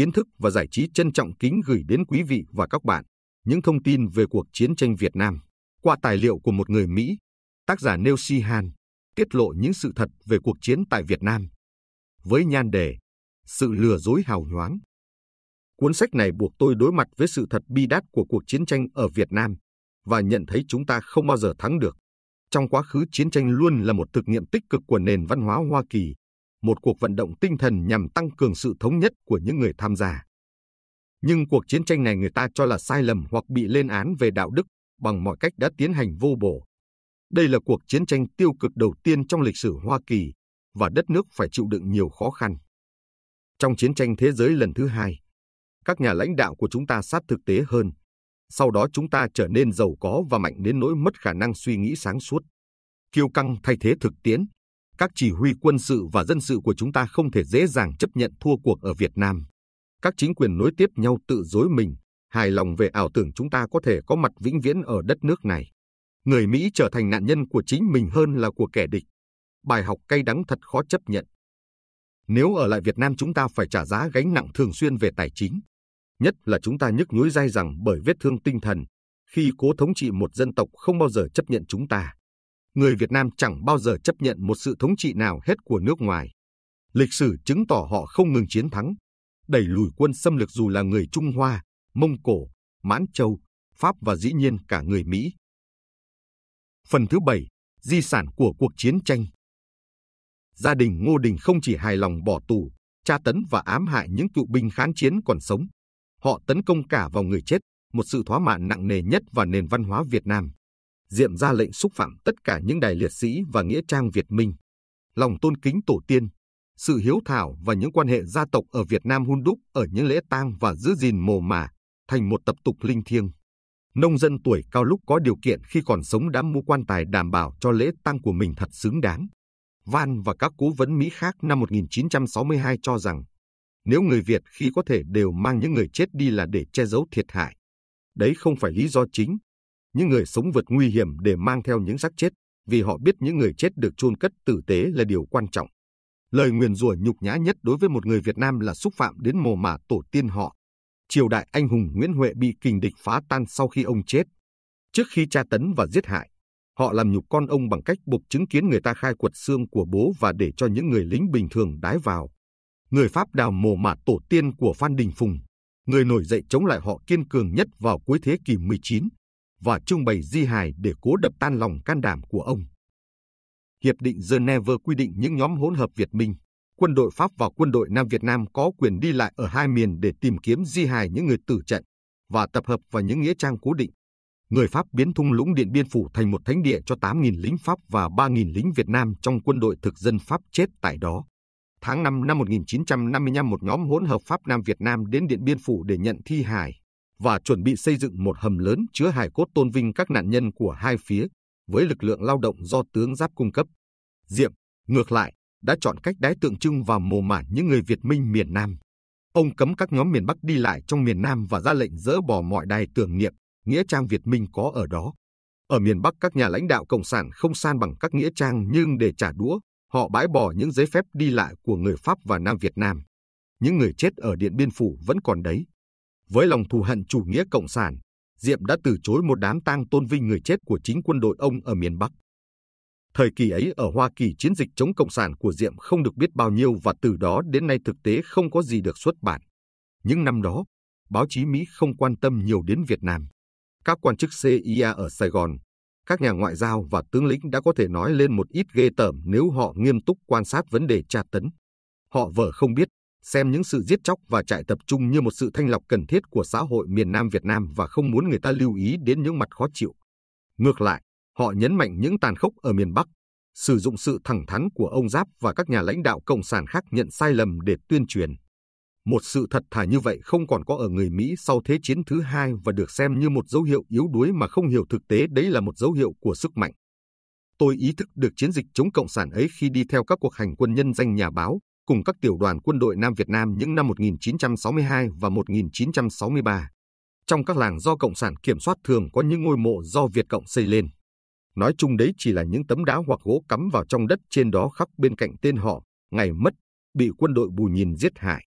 kiến thức và giải trí trân trọng kính gửi đến quý vị và các bạn những thông tin về cuộc chiến tranh Việt Nam qua tài liệu của một người Mỹ, tác giả Neil Han tiết lộ những sự thật về cuộc chiến tại Việt Nam với nhan đề Sự lừa dối hào nhoáng. Cuốn sách này buộc tôi đối mặt với sự thật bi đát của cuộc chiến tranh ở Việt Nam và nhận thấy chúng ta không bao giờ thắng được. Trong quá khứ chiến tranh luôn là một thực nghiệm tích cực của nền văn hóa Hoa Kỳ một cuộc vận động tinh thần nhằm tăng cường sự thống nhất của những người tham gia. Nhưng cuộc chiến tranh này người ta cho là sai lầm hoặc bị lên án về đạo đức bằng mọi cách đã tiến hành vô bổ. Đây là cuộc chiến tranh tiêu cực đầu tiên trong lịch sử Hoa Kỳ và đất nước phải chịu đựng nhiều khó khăn. Trong chiến tranh thế giới lần thứ hai, các nhà lãnh đạo của chúng ta sát thực tế hơn. Sau đó chúng ta trở nên giàu có và mạnh đến nỗi mất khả năng suy nghĩ sáng suốt. Kiêu căng thay thế thực tiễn, các chỉ huy quân sự và dân sự của chúng ta không thể dễ dàng chấp nhận thua cuộc ở Việt Nam. Các chính quyền nối tiếp nhau tự dối mình, hài lòng về ảo tưởng chúng ta có thể có mặt vĩnh viễn ở đất nước này. Người Mỹ trở thành nạn nhân của chính mình hơn là của kẻ địch. Bài học cay đắng thật khó chấp nhận. Nếu ở lại Việt Nam chúng ta phải trả giá gánh nặng thường xuyên về tài chính. Nhất là chúng ta nhức nhối dai rằng bởi vết thương tinh thần, khi cố thống trị một dân tộc không bao giờ chấp nhận chúng ta người Việt Nam chẳng bao giờ chấp nhận một sự thống trị nào hết của nước ngoài. Lịch sử chứng tỏ họ không ngừng chiến thắng, đẩy lùi quân xâm lược dù là người Trung Hoa, Mông Cổ, Mãn Châu, Pháp và dĩ nhiên cả người Mỹ. Phần thứ bảy, di sản của cuộc chiến tranh. Gia đình Ngô Đình không chỉ hài lòng bỏ tù, tra tấn và ám hại những cựu binh kháng chiến còn sống. Họ tấn công cả vào người chết, một sự thoá mạn nặng nề nhất vào nền văn hóa Việt Nam diện ra lệnh xúc phạm tất cả những đài liệt sĩ và nghĩa trang Việt Minh. Lòng tôn kính tổ tiên, sự hiếu thảo và những quan hệ gia tộc ở Việt Nam hun đúc ở những lễ tang và giữ gìn mồ mả thành một tập tục linh thiêng. Nông dân tuổi cao lúc có điều kiện khi còn sống đã mua quan tài đảm bảo cho lễ tang của mình thật xứng đáng. Van và các cố vấn Mỹ khác năm 1962 cho rằng nếu người Việt khi có thể đều mang những người chết đi là để che giấu thiệt hại. Đấy không phải lý do chính, những người sống vượt nguy hiểm để mang theo những xác chết, vì họ biết những người chết được chôn cất tử tế là điều quan trọng. Lời nguyền rủa nhục nhã nhất đối với một người Việt Nam là xúc phạm đến mồ mả tổ tiên họ. Triều đại anh hùng Nguyễn Huệ bị kình địch phá tan sau khi ông chết. Trước khi tra tấn và giết hại, họ làm nhục con ông bằng cách buộc chứng kiến người ta khai quật xương của bố và để cho những người lính bình thường đái vào. Người Pháp đào mồ mả tổ tiên của Phan Đình Phùng, người nổi dậy chống lại họ kiên cường nhất vào cuối thế kỷ 19 và trưng bày di hài để cố đập tan lòng can đảm của ông. Hiệp định Geneva quy định những nhóm hỗn hợp Việt Minh, quân đội Pháp và quân đội Nam Việt Nam có quyền đi lại ở hai miền để tìm kiếm di hài những người tử trận và tập hợp vào những nghĩa trang cố định. Người Pháp biến thung lũng Điện Biên Phủ thành một thánh địa cho 8.000 lính Pháp và 3.000 lính Việt Nam trong quân đội thực dân Pháp chết tại đó. Tháng 5 năm 1955, một nhóm hỗn hợp Pháp Nam Việt Nam đến Điện Biên Phủ để nhận thi hài và chuẩn bị xây dựng một hầm lớn chứa hài cốt tôn vinh các nạn nhân của hai phía với lực lượng lao động do tướng Giáp cung cấp. Diệm, ngược lại, đã chọn cách đái tượng trưng và mồ mả những người Việt Minh miền Nam. Ông cấm các nhóm miền Bắc đi lại trong miền Nam và ra lệnh dỡ bỏ mọi đài tưởng niệm, nghĩa trang Việt Minh có ở đó. Ở miền Bắc các nhà lãnh đạo Cộng sản không san bằng các nghĩa trang nhưng để trả đũa, họ bãi bỏ những giấy phép đi lại của người Pháp và Nam Việt Nam. Những người chết ở Điện Biên Phủ vẫn còn đấy. Với lòng thù hận chủ nghĩa cộng sản, Diệm đã từ chối một đám tang tôn vinh người chết của chính quân đội ông ở miền Bắc. Thời kỳ ấy ở Hoa Kỳ chiến dịch chống cộng sản của Diệm không được biết bao nhiêu và từ đó đến nay thực tế không có gì được xuất bản. Những năm đó, báo chí Mỹ không quan tâm nhiều đến Việt Nam. Các quan chức CIA ở Sài Gòn, các nhà ngoại giao và tướng lĩnh đã có thể nói lên một ít ghê tởm nếu họ nghiêm túc quan sát vấn đề tra tấn. Họ vờ không biết, xem những sự giết chóc và trại tập trung như một sự thanh lọc cần thiết của xã hội miền Nam Việt Nam và không muốn người ta lưu ý đến những mặt khó chịu. Ngược lại, họ nhấn mạnh những tàn khốc ở miền Bắc, sử dụng sự thẳng thắn của ông Giáp và các nhà lãnh đạo cộng sản khác nhận sai lầm để tuyên truyền. Một sự thật thà như vậy không còn có ở người Mỹ sau Thế chiến thứ hai và được xem như một dấu hiệu yếu đuối mà không hiểu thực tế đấy là một dấu hiệu của sức mạnh. Tôi ý thức được chiến dịch chống cộng sản ấy khi đi theo các cuộc hành quân nhân danh nhà báo, cùng các tiểu đoàn quân đội Nam Việt Nam những năm 1962 và 1963. Trong các làng do Cộng sản kiểm soát thường có những ngôi mộ do Việt Cộng xây lên. Nói chung đấy chỉ là những tấm đá hoặc gỗ cắm vào trong đất trên đó khắc bên cạnh tên họ, ngày mất, bị quân đội bù nhìn giết hại.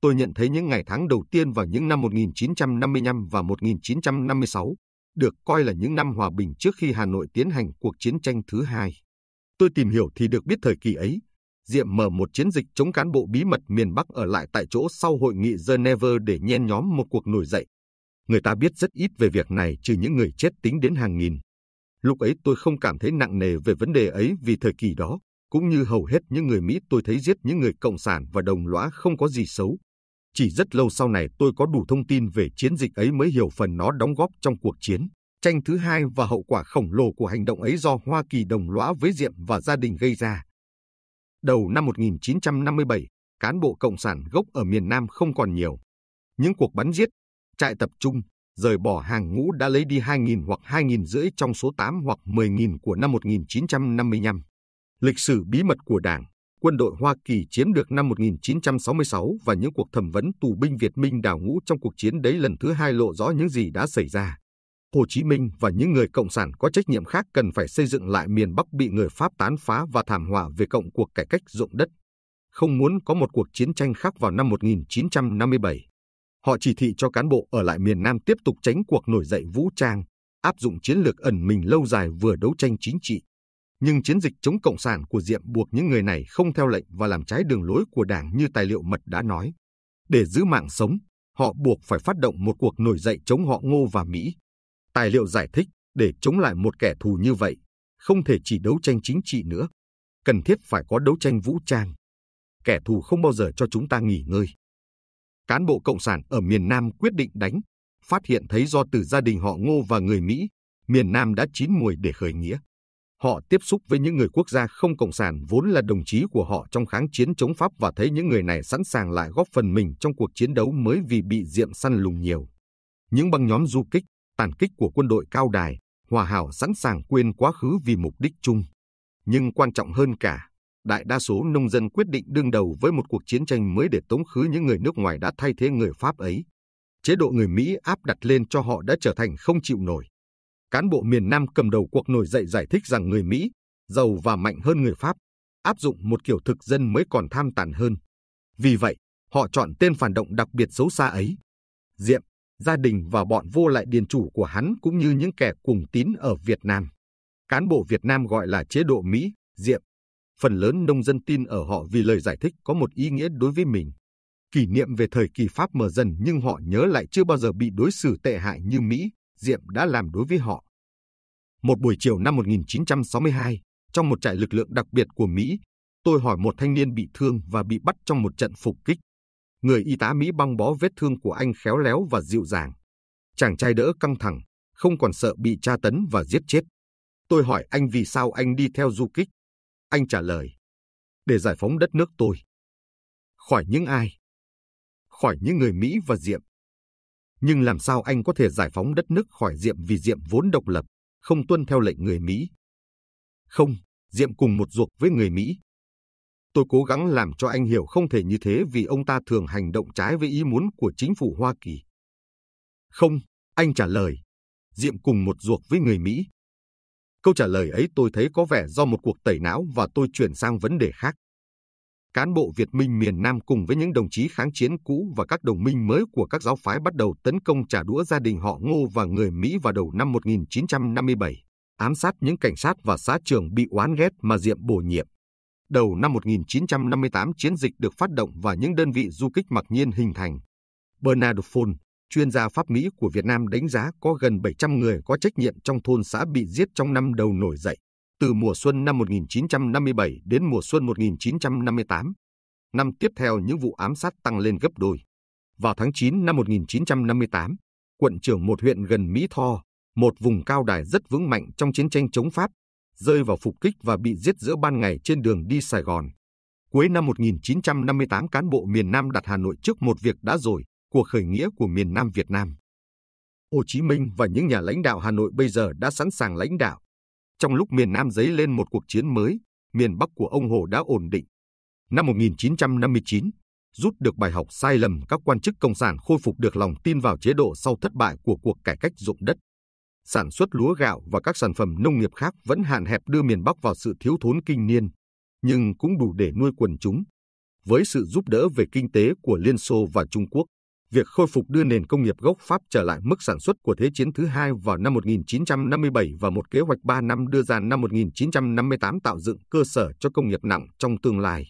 Tôi nhận thấy những ngày tháng đầu tiên vào những năm 1955 và 1956 được coi là những năm hòa bình trước khi Hà Nội tiến hành cuộc chiến tranh thứ hai. Tôi tìm hiểu thì được biết thời kỳ ấy, Diệm mở một chiến dịch chống cán bộ bí mật miền Bắc ở lại tại chỗ sau hội nghị Geneva để nhen nhóm một cuộc nổi dậy. Người ta biết rất ít về việc này trừ những người chết tính đến hàng nghìn. Lúc ấy tôi không cảm thấy nặng nề về vấn đề ấy vì thời kỳ đó, cũng như hầu hết những người Mỹ tôi thấy giết những người cộng sản và đồng lõa không có gì xấu. Chỉ rất lâu sau này tôi có đủ thông tin về chiến dịch ấy mới hiểu phần nó đóng góp trong cuộc chiến, tranh thứ hai và hậu quả khổng lồ của hành động ấy do Hoa Kỳ đồng lõa với Diệm và gia đình gây ra. Đầu năm 1957, cán bộ Cộng sản gốc ở miền Nam không còn nhiều. Những cuộc bắn giết, trại tập trung, rời bỏ hàng ngũ đã lấy đi 2.000 hoặc 2 rưỡi trong số 8 hoặc 10.000 của năm 1955. Lịch sử bí mật của Đảng, quân đội Hoa Kỳ chiếm được năm 1966 và những cuộc thẩm vấn tù binh Việt Minh đào ngũ trong cuộc chiến đấy lần thứ hai lộ rõ những gì đã xảy ra. Hồ Chí Minh và những người cộng sản có trách nhiệm khác cần phải xây dựng lại miền Bắc bị người Pháp tán phá và thảm họa về cộng cuộc cải cách ruộng đất. Không muốn có một cuộc chiến tranh khác vào năm 1957. Họ chỉ thị cho cán bộ ở lại miền Nam tiếp tục tránh cuộc nổi dậy vũ trang, áp dụng chiến lược ẩn mình lâu dài vừa đấu tranh chính trị. Nhưng chiến dịch chống cộng sản của Diệm buộc những người này không theo lệnh và làm trái đường lối của Đảng như tài liệu mật đã nói. Để giữ mạng sống, họ buộc phải phát động một cuộc nổi dậy chống họ Ngô và Mỹ tài liệu giải thích để chống lại một kẻ thù như vậy, không thể chỉ đấu tranh chính trị nữa, cần thiết phải có đấu tranh vũ trang. Kẻ thù không bao giờ cho chúng ta nghỉ ngơi. Cán bộ Cộng sản ở miền Nam quyết định đánh, phát hiện thấy do từ gia đình họ Ngô và người Mỹ, miền Nam đã chín mùi để khởi nghĩa. Họ tiếp xúc với những người quốc gia không cộng sản vốn là đồng chí của họ trong kháng chiến chống Pháp và thấy những người này sẵn sàng lại góp phần mình trong cuộc chiến đấu mới vì bị diệm săn lùng nhiều. Những băng nhóm du kích, tàn kích của quân đội cao đài, Hòa Hảo sẵn sàng quên quá khứ vì mục đích chung. Nhưng quan trọng hơn cả, đại đa số nông dân quyết định đương đầu với một cuộc chiến tranh mới để tống khứ những người nước ngoài đã thay thế người Pháp ấy. Chế độ người Mỹ áp đặt lên cho họ đã trở thành không chịu nổi. Cán bộ miền Nam cầm đầu cuộc nổi dậy giải thích rằng người Mỹ, giàu và mạnh hơn người Pháp, áp dụng một kiểu thực dân mới còn tham tàn hơn. Vì vậy, họ chọn tên phản động đặc biệt xấu xa ấy. Diệm, gia đình và bọn vô lại điền chủ của hắn cũng như những kẻ cùng tín ở Việt Nam. Cán bộ Việt Nam gọi là chế độ Mỹ, Diệm. Phần lớn nông dân tin ở họ vì lời giải thích có một ý nghĩa đối với mình. Kỷ niệm về thời kỳ Pháp mở dần nhưng họ nhớ lại chưa bao giờ bị đối xử tệ hại như Mỹ, Diệm đã làm đối với họ. Một buổi chiều năm 1962, trong một trại lực lượng đặc biệt của Mỹ, tôi hỏi một thanh niên bị thương và bị bắt trong một trận phục kích người y tá Mỹ băng bó vết thương của anh khéo léo và dịu dàng. Chàng trai đỡ căng thẳng, không còn sợ bị tra tấn và giết chết. Tôi hỏi anh vì sao anh đi theo du kích. Anh trả lời, để giải phóng đất nước tôi. Khỏi những ai? Khỏi những người Mỹ và Diệm. Nhưng làm sao anh có thể giải phóng đất nước khỏi Diệm vì Diệm vốn độc lập, không tuân theo lệnh người Mỹ? Không, Diệm cùng một ruột với người Mỹ, Tôi cố gắng làm cho anh hiểu không thể như thế vì ông ta thường hành động trái với ý muốn của chính phủ Hoa Kỳ. Không, anh trả lời. Diệm cùng một ruột với người Mỹ. Câu trả lời ấy tôi thấy có vẻ do một cuộc tẩy não và tôi chuyển sang vấn đề khác. Cán bộ Việt Minh miền Nam cùng với những đồng chí kháng chiến cũ và các đồng minh mới của các giáo phái bắt đầu tấn công trả đũa gia đình họ Ngô và người Mỹ vào đầu năm 1957, ám sát những cảnh sát và xã trường bị oán ghét mà Diệm bổ nhiệm đầu năm 1958 chiến dịch được phát động và những đơn vị du kích mặc nhiên hình thành. Bernard Fon, chuyên gia pháp Mỹ của Việt Nam đánh giá có gần 700 người có trách nhiệm trong thôn xã bị giết trong năm đầu nổi dậy, từ mùa xuân năm 1957 đến mùa xuân 1958. Năm tiếp theo những vụ ám sát tăng lên gấp đôi. Vào tháng 9 năm 1958, quận trưởng một huyện gần Mỹ Tho, một vùng cao đài rất vững mạnh trong chiến tranh chống Pháp, rơi vào phục kích và bị giết giữa ban ngày trên đường đi Sài Gòn. Cuối năm 1958 cán bộ miền Nam đặt Hà Nội trước một việc đã rồi, cuộc khởi nghĩa của miền Nam Việt Nam. Hồ Chí Minh và những nhà lãnh đạo Hà Nội bây giờ đã sẵn sàng lãnh đạo. Trong lúc miền Nam dấy lên một cuộc chiến mới, miền Bắc của ông Hồ đã ổn định. Năm 1959, rút được bài học sai lầm các quan chức cộng sản khôi phục được lòng tin vào chế độ sau thất bại của cuộc cải cách dụng đất sản xuất lúa gạo và các sản phẩm nông nghiệp khác vẫn hạn hẹp đưa miền Bắc vào sự thiếu thốn kinh niên, nhưng cũng đủ để nuôi quần chúng. Với sự giúp đỡ về kinh tế của Liên Xô và Trung Quốc, việc khôi phục đưa nền công nghiệp gốc Pháp trở lại mức sản xuất của Thế chiến thứ hai vào năm 1957 và một kế hoạch 3 năm đưa ra năm 1958 tạo dựng cơ sở cho công nghiệp nặng trong tương lai.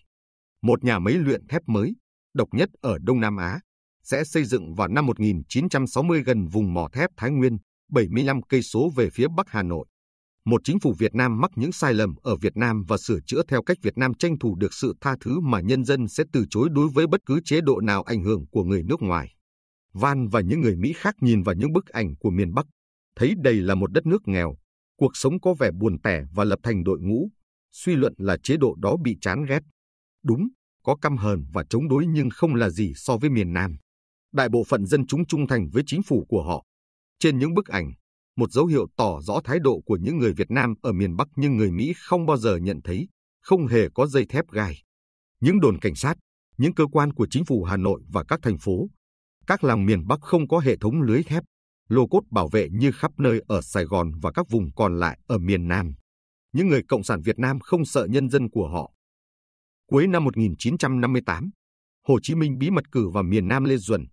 Một nhà máy luyện thép mới, độc nhất ở Đông Nam Á, sẽ xây dựng vào năm 1960 gần vùng mỏ thép Thái Nguyên, 75 cây số về phía Bắc Hà Nội. Một chính phủ Việt Nam mắc những sai lầm ở Việt Nam và sửa chữa theo cách Việt Nam tranh thủ được sự tha thứ mà nhân dân sẽ từ chối đối với bất cứ chế độ nào ảnh hưởng của người nước ngoài. Van và những người Mỹ khác nhìn vào những bức ảnh của miền Bắc, thấy đây là một đất nước nghèo, cuộc sống có vẻ buồn tẻ và lập thành đội ngũ, suy luận là chế độ đó bị chán ghét. Đúng, có căm hờn và chống đối nhưng không là gì so với miền Nam. Đại bộ phận dân chúng trung thành với chính phủ của họ, trên những bức ảnh, một dấu hiệu tỏ rõ thái độ của những người Việt Nam ở miền Bắc nhưng người Mỹ không bao giờ nhận thấy, không hề có dây thép gai. Những đồn cảnh sát, những cơ quan của chính phủ Hà Nội và các thành phố, các làng miền Bắc không có hệ thống lưới thép, lô cốt bảo vệ như khắp nơi ở Sài Gòn và các vùng còn lại ở miền Nam. Những người Cộng sản Việt Nam không sợ nhân dân của họ. Cuối năm 1958, Hồ Chí Minh bí mật cử vào miền Nam Lê Duẩn,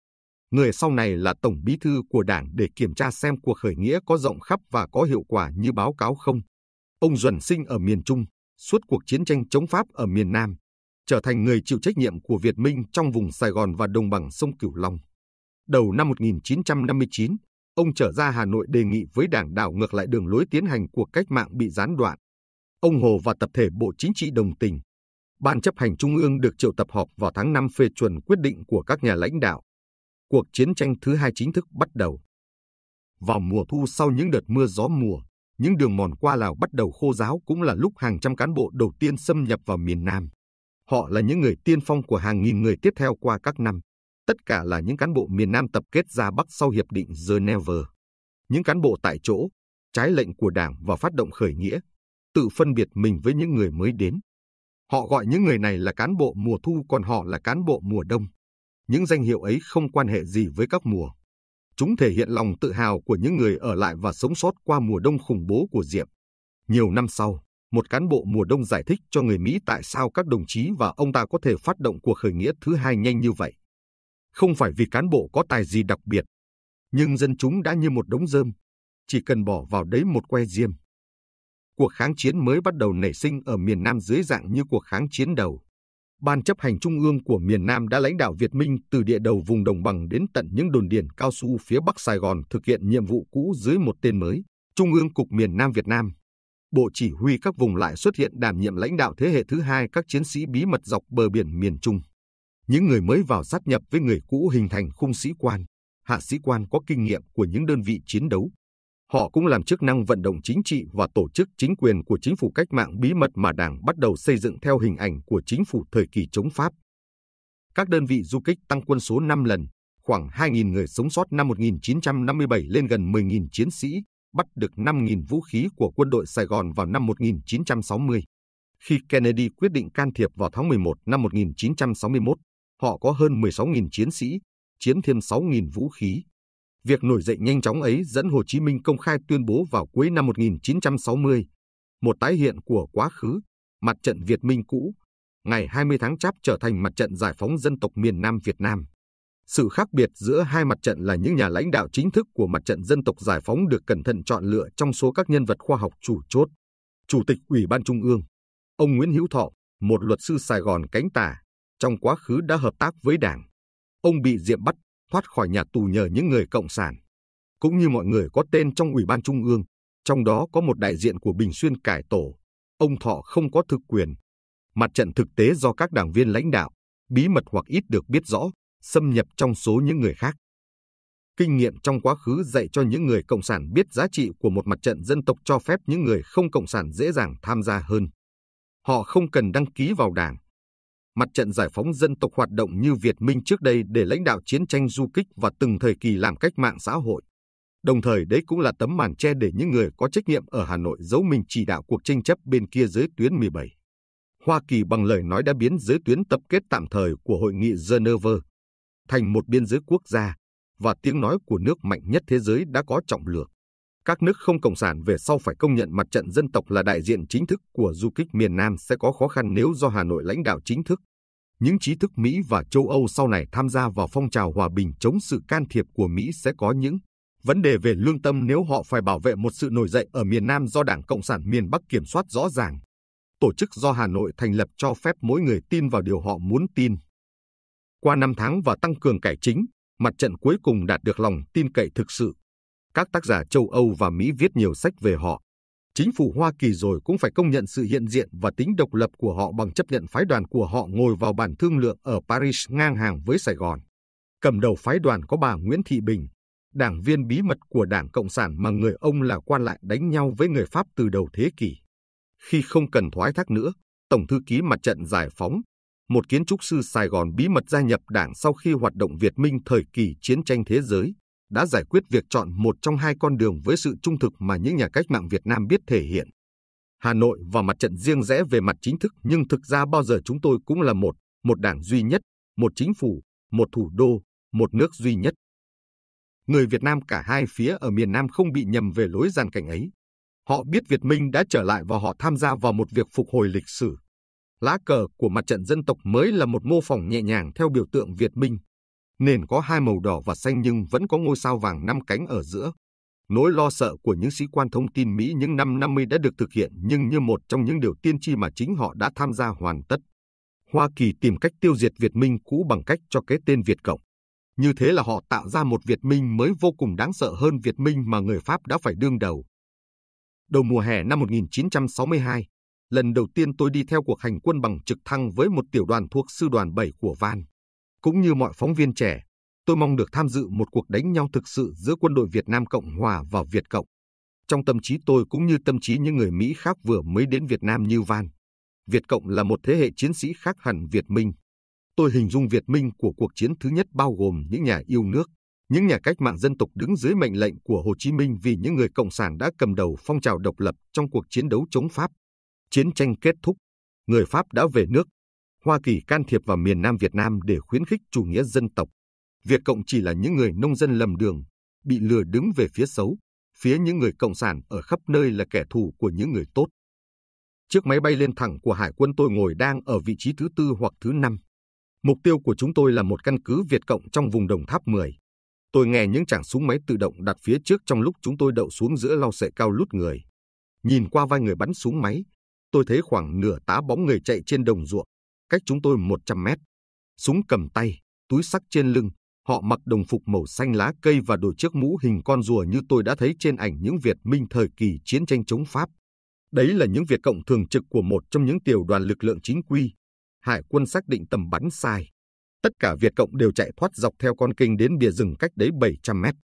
người sau này là Tổng Bí thư của Đảng để kiểm tra xem cuộc khởi nghĩa có rộng khắp và có hiệu quả như báo cáo không. Ông Duẩn sinh ở miền Trung, suốt cuộc chiến tranh chống Pháp ở miền Nam, trở thành người chịu trách nhiệm của Việt Minh trong vùng Sài Gòn và đồng bằng sông Cửu Long. Đầu năm 1959, ông trở ra Hà Nội đề nghị với Đảng đảo ngược lại đường lối tiến hành cuộc cách mạng bị gián đoạn. Ông Hồ và tập thể Bộ Chính trị đồng tình. Ban chấp hành Trung ương được triệu tập họp vào tháng 5 phê chuẩn quyết định của các nhà lãnh đạo cuộc chiến tranh thứ hai chính thức bắt đầu. Vào mùa thu sau những đợt mưa gió mùa, những đường mòn qua Lào bắt đầu khô ráo cũng là lúc hàng trăm cán bộ đầu tiên xâm nhập vào miền Nam. Họ là những người tiên phong của hàng nghìn người tiếp theo qua các năm. Tất cả là những cán bộ miền Nam tập kết ra Bắc sau Hiệp định Geneva. Những cán bộ tại chỗ, trái lệnh của đảng và phát động khởi nghĩa, tự phân biệt mình với những người mới đến. Họ gọi những người này là cán bộ mùa thu còn họ là cán bộ mùa đông những danh hiệu ấy không quan hệ gì với các mùa. Chúng thể hiện lòng tự hào của những người ở lại và sống sót qua mùa đông khủng bố của Diệm. Nhiều năm sau, một cán bộ mùa đông giải thích cho người Mỹ tại sao các đồng chí và ông ta có thể phát động cuộc khởi nghĩa thứ hai nhanh như vậy. Không phải vì cán bộ có tài gì đặc biệt, nhưng dân chúng đã như một đống rơm, chỉ cần bỏ vào đấy một que diêm. Cuộc kháng chiến mới bắt đầu nảy sinh ở miền Nam dưới dạng như cuộc kháng chiến đầu. Ban chấp hành Trung ương của miền Nam đã lãnh đạo Việt Minh từ địa đầu vùng đồng bằng đến tận những đồn điền cao su phía Bắc Sài Gòn thực hiện nhiệm vụ cũ dưới một tên mới, Trung ương Cục miền Nam Việt Nam. Bộ chỉ huy các vùng lại xuất hiện đảm nhiệm lãnh đạo thế hệ thứ hai các chiến sĩ bí mật dọc bờ biển miền Trung. Những người mới vào sát nhập với người cũ hình thành khung sĩ quan, hạ sĩ quan có kinh nghiệm của những đơn vị chiến đấu, họ cũng làm chức năng vận động chính trị và tổ chức chính quyền của chính phủ cách mạng bí mật mà Đảng bắt đầu xây dựng theo hình ảnh của chính phủ thời kỳ chống Pháp. Các đơn vị du kích tăng quân số 5 lần, khoảng 2.000 người sống sót năm 1957 lên gần 10.000 chiến sĩ, bắt được 5.000 vũ khí của quân đội Sài Gòn vào năm 1960. Khi Kennedy quyết định can thiệp vào tháng 11 năm 1961, họ có hơn 16.000 chiến sĩ, chiếm thêm 6.000 vũ khí. Việc nổi dậy nhanh chóng ấy dẫn Hồ Chí Minh công khai tuyên bố vào cuối năm 1960, một tái hiện của quá khứ, mặt trận Việt Minh cũ, ngày 20 tháng Chạp trở thành mặt trận giải phóng dân tộc miền Nam Việt Nam. Sự khác biệt giữa hai mặt trận là những nhà lãnh đạo chính thức của mặt trận dân tộc giải phóng được cẩn thận chọn lựa trong số các nhân vật khoa học chủ chốt. Chủ tịch Ủy ban Trung ương, ông Nguyễn Hữu Thọ, một luật sư Sài Gòn cánh tả, trong quá khứ đã hợp tác với Đảng. Ông bị Diệm bắt thoát khỏi nhà tù nhờ những người cộng sản, cũng như mọi người có tên trong Ủy ban Trung ương, trong đó có một đại diện của Bình Xuyên cải tổ. Ông Thọ không có thực quyền. Mặt trận thực tế do các đảng viên lãnh đạo, bí mật hoặc ít được biết rõ, xâm nhập trong số những người khác. Kinh nghiệm trong quá khứ dạy cho những người cộng sản biết giá trị của một mặt trận dân tộc cho phép những người không cộng sản dễ dàng tham gia hơn. Họ không cần đăng ký vào đảng, mặt trận giải phóng dân tộc hoạt động như Việt Minh trước đây để lãnh đạo chiến tranh du kích và từng thời kỳ làm cách mạng xã hội. Đồng thời đấy cũng là tấm màn che để những người có trách nhiệm ở Hà Nội giấu mình chỉ đạo cuộc tranh chấp bên kia dưới tuyến 17. Hoa Kỳ bằng lời nói đã biến giới tuyến tập kết tạm thời của hội nghị Geneva thành một biên giới quốc gia và tiếng nói của nước mạnh nhất thế giới đã có trọng lượng các nước không cộng sản về sau phải công nhận mặt trận dân tộc là đại diện chính thức của du kích miền Nam sẽ có khó khăn nếu do Hà Nội lãnh đạo chính thức. Những trí thức Mỹ và châu Âu sau này tham gia vào phong trào hòa bình chống sự can thiệp của Mỹ sẽ có những vấn đề về lương tâm nếu họ phải bảo vệ một sự nổi dậy ở miền Nam do Đảng Cộng sản miền Bắc kiểm soát rõ ràng. Tổ chức do Hà Nội thành lập cho phép mỗi người tin vào điều họ muốn tin. Qua năm tháng và tăng cường cải chính, mặt trận cuối cùng đạt được lòng tin cậy thực sự các tác giả châu Âu và Mỹ viết nhiều sách về họ. Chính phủ Hoa Kỳ rồi cũng phải công nhận sự hiện diện và tính độc lập của họ bằng chấp nhận phái đoàn của họ ngồi vào bàn thương lượng ở Paris ngang hàng với Sài Gòn. Cầm đầu phái đoàn có bà Nguyễn Thị Bình, đảng viên bí mật của Đảng Cộng sản mà người ông là quan lại đánh nhau với người Pháp từ đầu thế kỷ. Khi không cần thoái thác nữa, Tổng thư ký mặt trận giải phóng, một kiến trúc sư Sài Gòn bí mật gia nhập đảng sau khi hoạt động Việt Minh thời kỳ chiến tranh thế giới, đã giải quyết việc chọn một trong hai con đường với sự trung thực mà những nhà cách mạng Việt Nam biết thể hiện. Hà Nội và mặt trận riêng rẽ về mặt chính thức nhưng thực ra bao giờ chúng tôi cũng là một, một đảng duy nhất, một chính phủ, một thủ đô, một nước duy nhất. Người Việt Nam cả hai phía ở miền Nam không bị nhầm về lối giàn cảnh ấy. Họ biết Việt Minh đã trở lại và họ tham gia vào một việc phục hồi lịch sử. Lá cờ của mặt trận dân tộc mới là một mô phỏng nhẹ nhàng theo biểu tượng Việt Minh. Nền có hai màu đỏ và xanh nhưng vẫn có ngôi sao vàng năm cánh ở giữa. Nỗi lo sợ của những sĩ quan thông tin Mỹ những năm 50 đã được thực hiện nhưng như một trong những điều tiên tri mà chính họ đã tham gia hoàn tất. Hoa Kỳ tìm cách tiêu diệt Việt Minh cũ bằng cách cho cái tên Việt Cộng. Như thế là họ tạo ra một Việt Minh mới vô cùng đáng sợ hơn Việt Minh mà người Pháp đã phải đương đầu. Đầu mùa hè năm 1962, lần đầu tiên tôi đi theo cuộc hành quân bằng trực thăng với một tiểu đoàn thuộc sư đoàn 7 của Van. Cũng như mọi phóng viên trẻ, tôi mong được tham dự một cuộc đánh nhau thực sự giữa quân đội Việt Nam Cộng Hòa và Việt Cộng. Trong tâm trí tôi cũng như tâm trí những người Mỹ khác vừa mới đến Việt Nam như Van, Việt Cộng là một thế hệ chiến sĩ khác hẳn Việt Minh. Tôi hình dung Việt Minh của cuộc chiến thứ nhất bao gồm những nhà yêu nước, những nhà cách mạng dân tộc đứng dưới mệnh lệnh của Hồ Chí Minh vì những người cộng sản đã cầm đầu phong trào độc lập trong cuộc chiến đấu chống Pháp. Chiến tranh kết thúc, người Pháp đã về nước, Hoa Kỳ can thiệp vào miền Nam Việt Nam để khuyến khích chủ nghĩa dân tộc. Việt Cộng chỉ là những người nông dân lầm đường, bị lừa đứng về phía xấu, phía những người Cộng sản ở khắp nơi là kẻ thù của những người tốt. Chiếc máy bay lên thẳng của Hải quân tôi ngồi đang ở vị trí thứ tư hoặc thứ năm. Mục tiêu của chúng tôi là một căn cứ Việt Cộng trong vùng Đồng Tháp 10. Tôi nghe những chàng súng máy tự động đặt phía trước trong lúc chúng tôi đậu xuống giữa lau sệ cao lút người. Nhìn qua vai người bắn súng máy, tôi thấy khoảng nửa tá bóng người chạy trên đồng ruộng cách chúng tôi 100 mét. Súng cầm tay, túi sắc trên lưng, họ mặc đồng phục màu xanh lá cây và đội chiếc mũ hình con rùa như tôi đã thấy trên ảnh những Việt Minh thời kỳ chiến tranh chống Pháp. Đấy là những Việt Cộng thường trực của một trong những tiểu đoàn lực lượng chính quy. Hải quân xác định tầm bắn sai. Tất cả Việt Cộng đều chạy thoát dọc theo con kênh đến bìa rừng cách đấy 700 mét.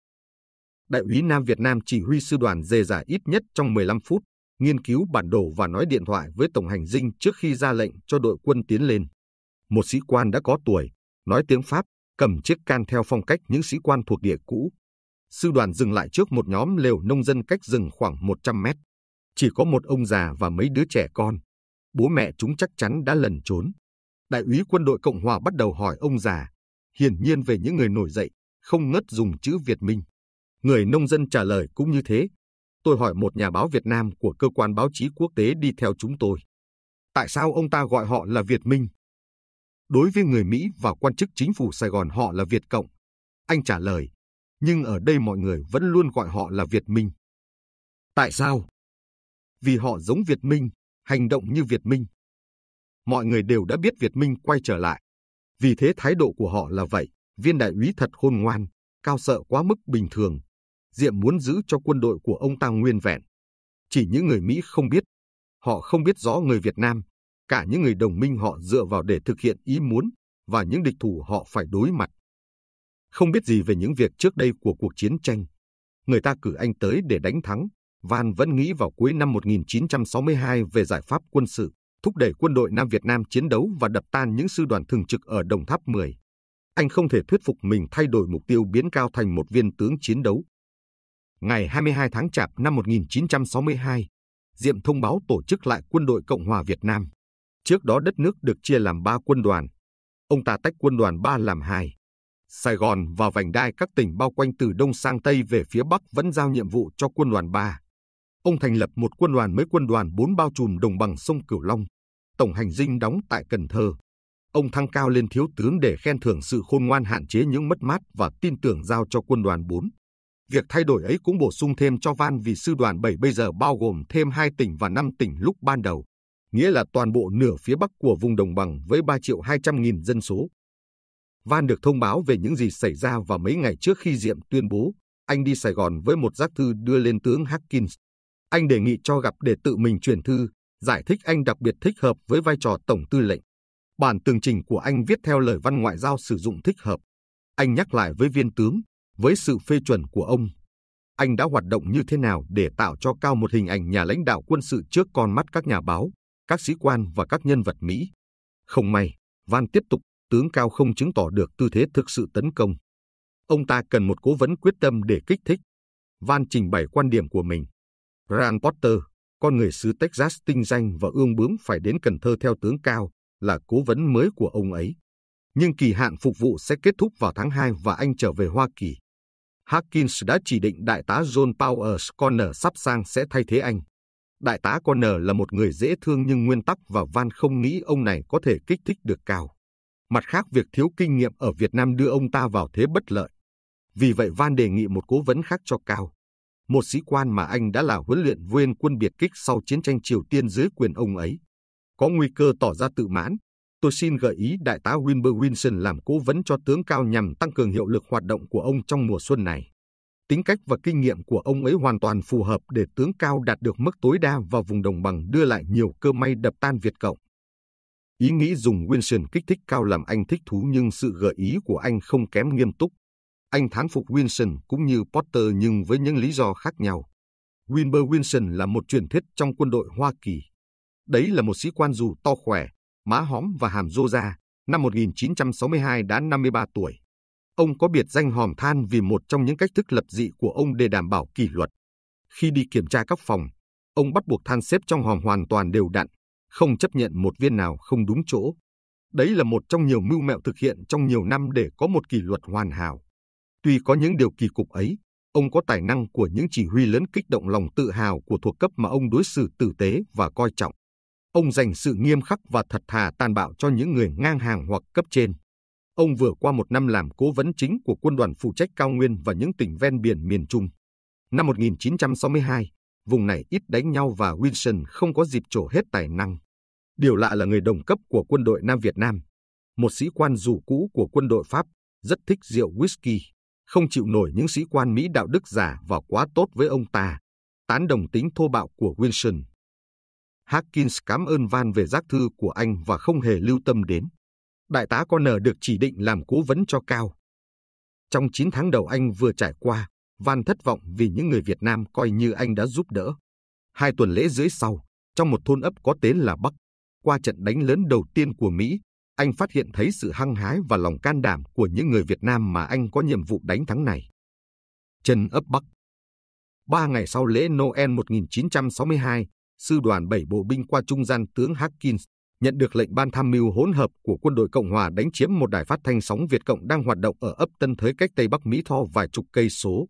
Đại úy Nam Việt Nam chỉ huy sư đoàn dề dả ít nhất trong 15 phút nghiên cứu bản đồ và nói điện thoại với Tổng hành dinh trước khi ra lệnh cho đội quân tiến lên. Một sĩ quan đã có tuổi, nói tiếng Pháp, cầm chiếc can theo phong cách những sĩ quan thuộc địa cũ. Sư đoàn dừng lại trước một nhóm lều nông dân cách rừng khoảng 100 mét. Chỉ có một ông già và mấy đứa trẻ con. Bố mẹ chúng chắc chắn đã lẩn trốn. Đại úy quân đội Cộng hòa bắt đầu hỏi ông già, hiển nhiên về những người nổi dậy, không ngất dùng chữ Việt Minh. Người nông dân trả lời cũng như thế, tôi hỏi một nhà báo Việt Nam của cơ quan báo chí quốc tế đi theo chúng tôi. Tại sao ông ta gọi họ là Việt Minh? Đối với người Mỹ và quan chức chính phủ Sài Gòn họ là Việt Cộng. Anh trả lời, nhưng ở đây mọi người vẫn luôn gọi họ là Việt Minh. Tại sao? Vì họ giống Việt Minh, hành động như Việt Minh. Mọi người đều đã biết Việt Minh quay trở lại. Vì thế thái độ của họ là vậy, viên đại úy thật khôn ngoan, cao sợ quá mức bình thường, Diệm muốn giữ cho quân đội của ông ta nguyên vẹn. Chỉ những người Mỹ không biết. Họ không biết rõ người Việt Nam, cả những người đồng minh họ dựa vào để thực hiện ý muốn và những địch thủ họ phải đối mặt. Không biết gì về những việc trước đây của cuộc chiến tranh. Người ta cử anh tới để đánh thắng. Van vẫn nghĩ vào cuối năm 1962 về giải pháp quân sự, thúc đẩy quân đội Nam Việt Nam chiến đấu và đập tan những sư đoàn thường trực ở Đồng Tháp 10 anh không thể thuyết phục mình thay đổi mục tiêu biến cao thành một viên tướng chiến đấu ngày 22 tháng Chạp năm 1962, Diệm thông báo tổ chức lại quân đội Cộng hòa Việt Nam. Trước đó đất nước được chia làm ba quân đoàn. Ông ta tách quân đoàn 3 làm hai. Sài Gòn và vành đai các tỉnh bao quanh từ đông sang tây về phía bắc vẫn giao nhiệm vụ cho quân đoàn 3. Ông thành lập một quân đoàn mới quân đoàn 4 bao trùm đồng bằng sông Cửu Long. Tổng hành dinh đóng tại Cần Thơ. Ông thăng cao lên thiếu tướng để khen thưởng sự khôn ngoan hạn chế những mất mát và tin tưởng giao cho quân đoàn 4. Việc thay đổi ấy cũng bổ sung thêm cho van vì sư đoàn 7 bây giờ bao gồm thêm 2 tỉnh và 5 tỉnh lúc ban đầu, nghĩa là toàn bộ nửa phía bắc của vùng đồng bằng với 3 triệu 200 nghìn dân số. Van được thông báo về những gì xảy ra và mấy ngày trước khi Diệm tuyên bố, anh đi Sài Gòn với một giác thư đưa lên tướng Harkins. Anh đề nghị cho gặp để tự mình truyền thư, giải thích anh đặc biệt thích hợp với vai trò tổng tư lệnh. Bản tường trình của anh viết theo lời văn ngoại giao sử dụng thích hợp. Anh nhắc lại với viên tướng, với sự phê chuẩn của ông, anh đã hoạt động như thế nào để tạo cho Cao một hình ảnh nhà lãnh đạo quân sự trước con mắt các nhà báo, các sĩ quan và các nhân vật Mỹ? Không may, Van tiếp tục, tướng Cao không chứng tỏ được tư thế thực sự tấn công. Ông ta cần một cố vấn quyết tâm để kích thích. Van trình bày quan điểm của mình. Rand Potter, con người xứ Texas tinh danh và ương bướng phải đến Cần Thơ theo tướng Cao, là cố vấn mới của ông ấy. Nhưng kỳ hạn phục vụ sẽ kết thúc vào tháng 2 và anh trở về Hoa Kỳ. Harkins đã chỉ định đại tá John Powers Conner sắp sang sẽ thay thế anh. Đại tá Conner là một người dễ thương nhưng nguyên tắc và Van không nghĩ ông này có thể kích thích được cao. Mặt khác việc thiếu kinh nghiệm ở Việt Nam đưa ông ta vào thế bất lợi. Vì vậy Van đề nghị một cố vấn khác cho Cao. Một sĩ quan mà anh đã là huấn luyện viên quân biệt kích sau chiến tranh Triều Tiên dưới quyền ông ấy. Có nguy cơ tỏ ra tự mãn, tôi xin gợi ý đại tá Wilbur Wilson làm cố vấn cho tướng Cao nhằm tăng cường hiệu lực hoạt động của ông trong mùa xuân này. Tính cách và kinh nghiệm của ông ấy hoàn toàn phù hợp để tướng Cao đạt được mức tối đa vào vùng đồng bằng đưa lại nhiều cơ may đập tan Việt Cộng. Ý nghĩ dùng Wilson kích thích Cao làm anh thích thú nhưng sự gợi ý của anh không kém nghiêm túc. Anh thán phục Wilson cũng như Potter nhưng với những lý do khác nhau. Wilbur Wilson là một truyền thuyết trong quân đội Hoa Kỳ. Đấy là một sĩ quan dù to khỏe, má hóm và hàm rô ra, năm 1962 đã 53 tuổi. Ông có biệt danh hòm than vì một trong những cách thức lập dị của ông để đảm bảo kỷ luật. Khi đi kiểm tra các phòng, ông bắt buộc than xếp trong hòm hoàn toàn đều đặn, không chấp nhận một viên nào không đúng chỗ. Đấy là một trong nhiều mưu mẹo thực hiện trong nhiều năm để có một kỷ luật hoàn hảo. Tuy có những điều kỳ cục ấy, ông có tài năng của những chỉ huy lớn kích động lòng tự hào của thuộc cấp mà ông đối xử tử tế và coi trọng. Ông dành sự nghiêm khắc và thật thà tàn bạo cho những người ngang hàng hoặc cấp trên. Ông vừa qua một năm làm cố vấn chính của quân đoàn phụ trách cao nguyên và những tỉnh ven biển miền Trung. Năm 1962, vùng này ít đánh nhau và Wilson không có dịp trổ hết tài năng. Điều lạ là người đồng cấp của quân đội Nam Việt Nam, một sĩ quan dù cũ của quân đội Pháp, rất thích rượu whisky, không chịu nổi những sĩ quan Mỹ đạo đức giả và quá tốt với ông ta, tán đồng tính thô bạo của Wilson. Harkins cảm ơn Van về giác thư của anh và không hề lưu tâm đến. Đại tá Connor được chỉ định làm cố vấn cho Cao. Trong 9 tháng đầu anh vừa trải qua, Van thất vọng vì những người Việt Nam coi như anh đã giúp đỡ. Hai tuần lễ dưới sau, trong một thôn ấp có tên là Bắc, qua trận đánh lớn đầu tiên của Mỹ, anh phát hiện thấy sự hăng hái và lòng can đảm của những người Việt Nam mà anh có nhiệm vụ đánh thắng này. trần ấp Bắc Ba ngày sau lễ Noel 1962, sư đoàn 7 bộ binh qua trung gian tướng Harkins nhận được lệnh ban tham mưu hỗn hợp của quân đội Cộng hòa đánh chiếm một đài phát thanh sóng Việt Cộng đang hoạt động ở ấp Tân Thới cách Tây Bắc Mỹ Tho vài chục cây số.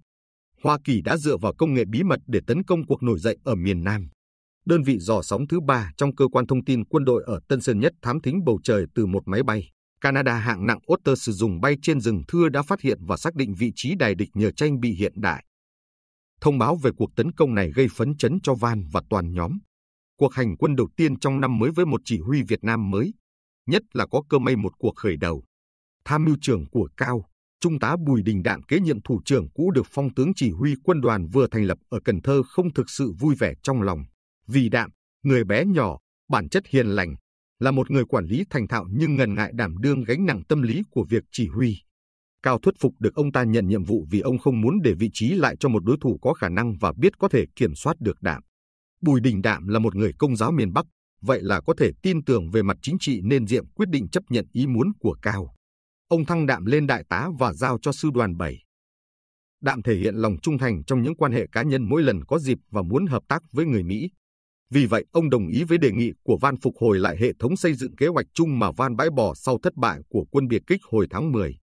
Hoa Kỳ đã dựa vào công nghệ bí mật để tấn công cuộc nổi dậy ở miền Nam. Đơn vị dò sóng thứ ba trong cơ quan thông tin quân đội ở Tân Sơn Nhất thám thính bầu trời từ một máy bay. Canada hạng nặng Otter sử dụng bay trên rừng thưa đã phát hiện và xác định vị trí đài địch nhờ tranh bị hiện đại. Thông báo về cuộc tấn công này gây phấn chấn cho Van và toàn nhóm. Cuộc hành quân đầu tiên trong năm mới với một chỉ huy Việt Nam mới, nhất là có cơ may một cuộc khởi đầu. Tham mưu trưởng của Cao, Trung tá Bùi Đình Đạn kế nhiệm thủ trưởng cũ được phong tướng chỉ huy quân đoàn vừa thành lập ở Cần Thơ không thực sự vui vẻ trong lòng. Vì Đạm, người bé nhỏ, bản chất hiền lành, là một người quản lý thành thạo nhưng ngần ngại đảm đương gánh nặng tâm lý của việc chỉ huy. Cao thuyết phục được ông ta nhận nhiệm vụ vì ông không muốn để vị trí lại cho một đối thủ có khả năng và biết có thể kiểm soát được Đạm. Bùi Đình Đạm là một người công giáo miền Bắc, vậy là có thể tin tưởng về mặt chính trị nên Diệm quyết định chấp nhận ý muốn của Cao. Ông thăng Đạm lên đại tá và giao cho sư đoàn 7. Đạm thể hiện lòng trung thành trong những quan hệ cá nhân mỗi lần có dịp và muốn hợp tác với người Mỹ. Vì vậy, ông đồng ý với đề nghị của Van phục hồi lại hệ thống xây dựng kế hoạch chung mà Van bãi bỏ sau thất bại của quân biệt kích hồi tháng 10.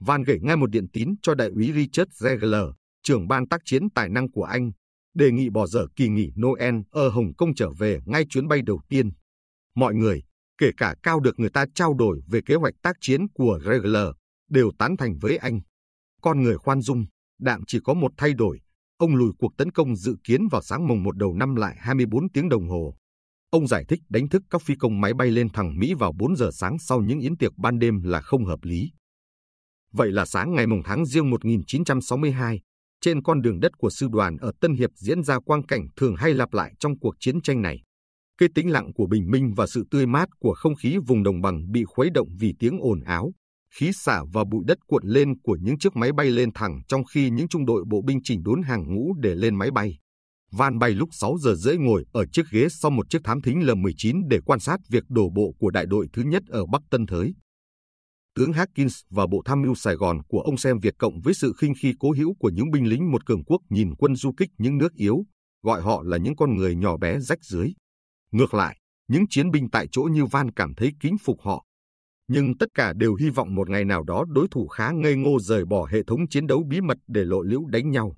Van gửi ngay một điện tín cho đại úy Richard Zegler, trưởng ban tác chiến tài năng của Anh, đề nghị bỏ dở kỳ nghỉ Noel ở Hồng Kông trở về ngay chuyến bay đầu tiên. Mọi người, kể cả Cao được người ta trao đổi về kế hoạch tác chiến của Regler, đều tán thành với anh. Con người khoan dung, đạm chỉ có một thay đổi. Ông lùi cuộc tấn công dự kiến vào sáng mùng một đầu năm lại 24 tiếng đồng hồ. Ông giải thích đánh thức các phi công máy bay lên thẳng Mỹ vào 4 giờ sáng sau những yến tiệc ban đêm là không hợp lý. Vậy là sáng ngày mùng tháng riêng 1962, trên con đường đất của sư đoàn ở Tân Hiệp diễn ra quang cảnh thường hay lặp lại trong cuộc chiến tranh này. Cái tĩnh lặng của bình minh và sự tươi mát của không khí vùng đồng bằng bị khuấy động vì tiếng ồn áo, khí xả và bụi đất cuộn lên của những chiếc máy bay lên thẳng trong khi những trung đội bộ binh chỉnh đốn hàng ngũ để lên máy bay. Van bay lúc 6 giờ rưỡi ngồi ở chiếc ghế sau một chiếc thám thính L-19 để quan sát việc đổ bộ của đại đội thứ nhất ở Bắc Tân Thới tướng Harkins và bộ tham mưu Sài Gòn của ông xem Việt Cộng với sự khinh khi cố hữu của những binh lính một cường quốc nhìn quân du kích những nước yếu, gọi họ là những con người nhỏ bé rách dưới. Ngược lại, những chiến binh tại chỗ như Van cảm thấy kính phục họ. Nhưng tất cả đều hy vọng một ngày nào đó đối thủ khá ngây ngô rời bỏ hệ thống chiến đấu bí mật để lộ liễu đánh nhau.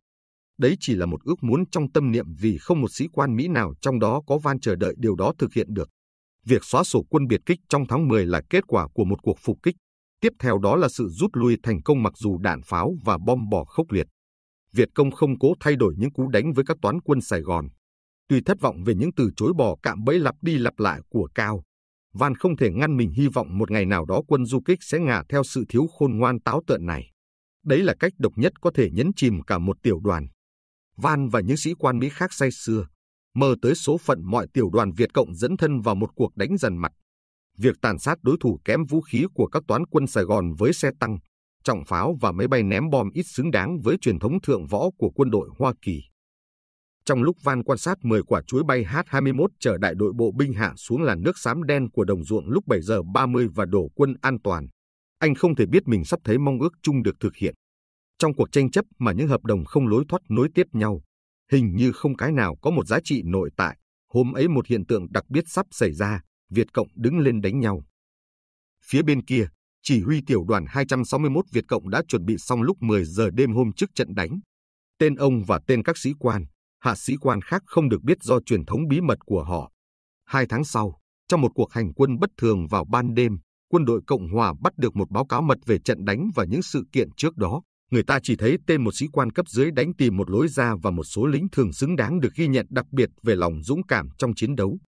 Đấy chỉ là một ước muốn trong tâm niệm vì không một sĩ quan Mỹ nào trong đó có van chờ đợi điều đó thực hiện được. Việc xóa sổ quân biệt kích trong tháng 10 là kết quả của một cuộc phục kích Tiếp theo đó là sự rút lui thành công mặc dù đạn pháo và bom bỏ khốc liệt. Việt Công không cố thay đổi những cú đánh với các toán quân Sài Gòn. Tuy thất vọng về những từ chối bỏ cạm bẫy lặp đi lặp lại của Cao, Van không thể ngăn mình hy vọng một ngày nào đó quân du kích sẽ ngả theo sự thiếu khôn ngoan táo tợn này. Đấy là cách độc nhất có thể nhấn chìm cả một tiểu đoàn. Van và những sĩ quan Mỹ khác say sưa, mơ tới số phận mọi tiểu đoàn Việt Cộng dẫn thân vào một cuộc đánh dần mặt việc tàn sát đối thủ kém vũ khí của các toán quân Sài Gòn với xe tăng, trọng pháo và máy bay ném bom ít xứng đáng với truyền thống thượng võ của quân đội Hoa Kỳ. Trong lúc Van quan sát 10 quả chuối bay H-21 chở đại đội bộ binh hạ xuống làn nước xám đen của đồng ruộng lúc 7 giờ 30 và đổ quân an toàn, anh không thể biết mình sắp thấy mong ước chung được thực hiện. Trong cuộc tranh chấp mà những hợp đồng không lối thoát nối tiếp nhau, hình như không cái nào có một giá trị nội tại, hôm ấy một hiện tượng đặc biệt sắp xảy ra, Việt Cộng đứng lên đánh nhau. Phía bên kia, chỉ huy tiểu đoàn 261 Việt Cộng đã chuẩn bị xong lúc 10 giờ đêm hôm trước trận đánh. Tên ông và tên các sĩ quan, hạ sĩ quan khác không được biết do truyền thống bí mật của họ. Hai tháng sau, trong một cuộc hành quân bất thường vào ban đêm, quân đội Cộng Hòa bắt được một báo cáo mật về trận đánh và những sự kiện trước đó. Người ta chỉ thấy tên một sĩ quan cấp dưới đánh tìm một lối ra và một số lính thường xứng đáng được ghi nhận đặc biệt về lòng dũng cảm trong chiến đấu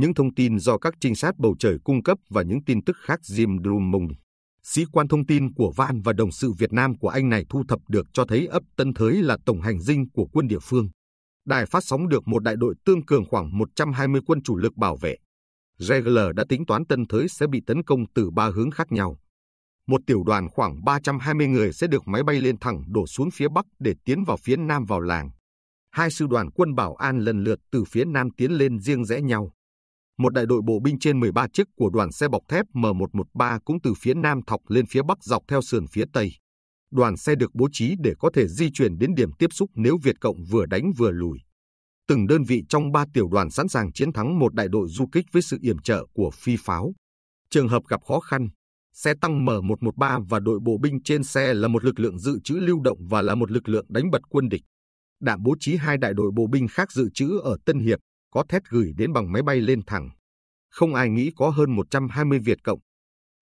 những thông tin do các trinh sát bầu trời cung cấp và những tin tức khác Jim Drummond. Sĩ quan thông tin của Van và đồng sự Việt Nam của anh này thu thập được cho thấy ấp Tân Thới là tổng hành dinh của quân địa phương. Đài phát sóng được một đại đội tương cường khoảng 120 quân chủ lực bảo vệ. Regler đã tính toán Tân Thới sẽ bị tấn công từ ba hướng khác nhau. Một tiểu đoàn khoảng 320 người sẽ được máy bay lên thẳng đổ xuống phía Bắc để tiến vào phía Nam vào làng. Hai sư đoàn quân bảo an lần lượt từ phía Nam tiến lên riêng rẽ nhau một đại đội bộ binh trên 13 chiếc của đoàn xe bọc thép M113 cũng từ phía nam thọc lên phía bắc dọc theo sườn phía tây. Đoàn xe được bố trí để có thể di chuyển đến điểm tiếp xúc nếu Việt Cộng vừa đánh vừa lùi. Từng đơn vị trong ba tiểu đoàn sẵn sàng chiến thắng một đại đội du kích với sự yểm trợ của phi pháo. Trường hợp gặp khó khăn, xe tăng M113 và đội bộ binh trên xe là một lực lượng dự trữ lưu động và là một lực lượng đánh bật quân địch. Đảm bố trí hai đại đội bộ binh khác dự trữ ở Tân Hiệp, có thét gửi đến bằng máy bay lên thẳng. Không ai nghĩ có hơn 120 Việt Cộng.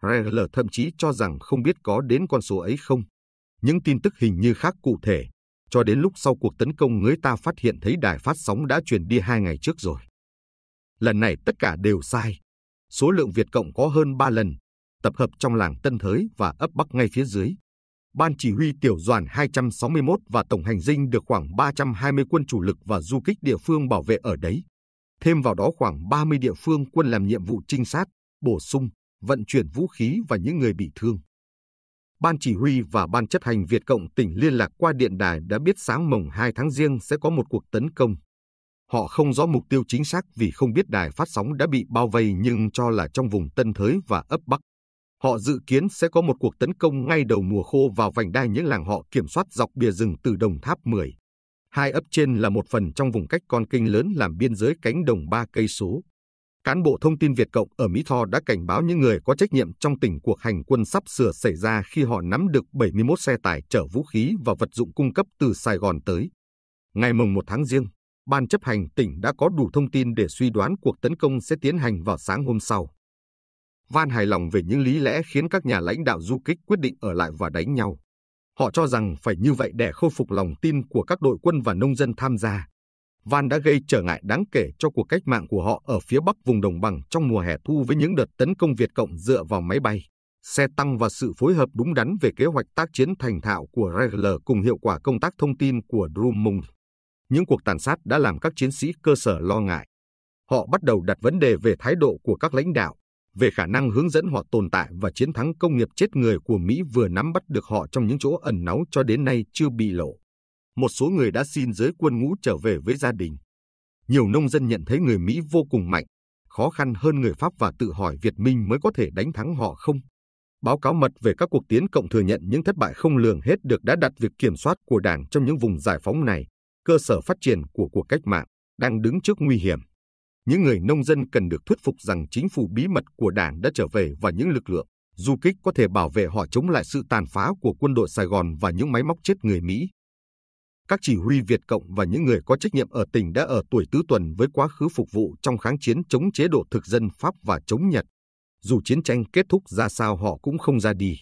RL thậm chí cho rằng không biết có đến con số ấy không. Những tin tức hình như khác cụ thể, cho đến lúc sau cuộc tấn công người ta phát hiện thấy đài phát sóng đã truyền đi hai ngày trước rồi. Lần này tất cả đều sai. Số lượng Việt Cộng có hơn 3 lần, tập hợp trong làng Tân Thới và ấp Bắc ngay phía dưới. Ban chỉ huy tiểu đoàn 261 và tổng hành dinh được khoảng 320 quân chủ lực và du kích địa phương bảo vệ ở đấy thêm vào đó khoảng 30 địa phương quân làm nhiệm vụ trinh sát, bổ sung, vận chuyển vũ khí và những người bị thương. Ban chỉ huy và Ban chấp hành Việt Cộng tỉnh liên lạc qua điện đài đã biết sáng mồng 2 tháng riêng sẽ có một cuộc tấn công. Họ không rõ mục tiêu chính xác vì không biết đài phát sóng đã bị bao vây nhưng cho là trong vùng Tân Thới và ấp Bắc. Họ dự kiến sẽ có một cuộc tấn công ngay đầu mùa khô vào vành đai những làng họ kiểm soát dọc bìa rừng từ Đồng Tháp 10. Hai ấp trên là một phần trong vùng cách con kênh lớn làm biên giới cánh đồng ba cây số. Cán bộ thông tin Việt Cộng ở Mỹ Tho đã cảnh báo những người có trách nhiệm trong tình cuộc hành quân sắp sửa xảy ra khi họ nắm được 71 xe tải chở vũ khí và vật dụng cung cấp từ Sài Gòn tới. Ngày mùng 1 tháng riêng, Ban chấp hành tỉnh đã có đủ thông tin để suy đoán cuộc tấn công sẽ tiến hành vào sáng hôm sau. Van hài lòng về những lý lẽ khiến các nhà lãnh đạo du kích quyết định ở lại và đánh nhau. Họ cho rằng phải như vậy để khôi phục lòng tin của các đội quân và nông dân tham gia. Van đã gây trở ngại đáng kể cho cuộc cách mạng của họ ở phía bắc vùng đồng bằng trong mùa hè thu với những đợt tấn công Việt Cộng dựa vào máy bay, xe tăng và sự phối hợp đúng đắn về kế hoạch tác chiến thành thạo của Regler cùng hiệu quả công tác thông tin của Drummond. Những cuộc tàn sát đã làm các chiến sĩ cơ sở lo ngại. Họ bắt đầu đặt vấn đề về thái độ của các lãnh đạo, về khả năng hướng dẫn họ tồn tại và chiến thắng công nghiệp chết người của Mỹ vừa nắm bắt được họ trong những chỗ ẩn náu cho đến nay chưa bị lộ. Một số người đã xin giới quân ngũ trở về với gia đình. Nhiều nông dân nhận thấy người Mỹ vô cùng mạnh, khó khăn hơn người Pháp và tự hỏi Việt Minh mới có thể đánh thắng họ không. Báo cáo mật về các cuộc tiến cộng thừa nhận những thất bại không lường hết được đã đặt việc kiểm soát của Đảng trong những vùng giải phóng này, cơ sở phát triển của cuộc cách mạng, đang đứng trước nguy hiểm những người nông dân cần được thuyết phục rằng chính phủ bí mật của Đảng đã trở về và những lực lượng du kích có thể bảo vệ họ chống lại sự tàn phá của quân đội Sài Gòn và những máy móc chết người Mỹ. Các chỉ huy Việt Cộng và những người có trách nhiệm ở tỉnh đã ở tuổi tứ tuần với quá khứ phục vụ trong kháng chiến chống chế độ thực dân Pháp và chống Nhật. Dù chiến tranh kết thúc ra sao họ cũng không ra đi.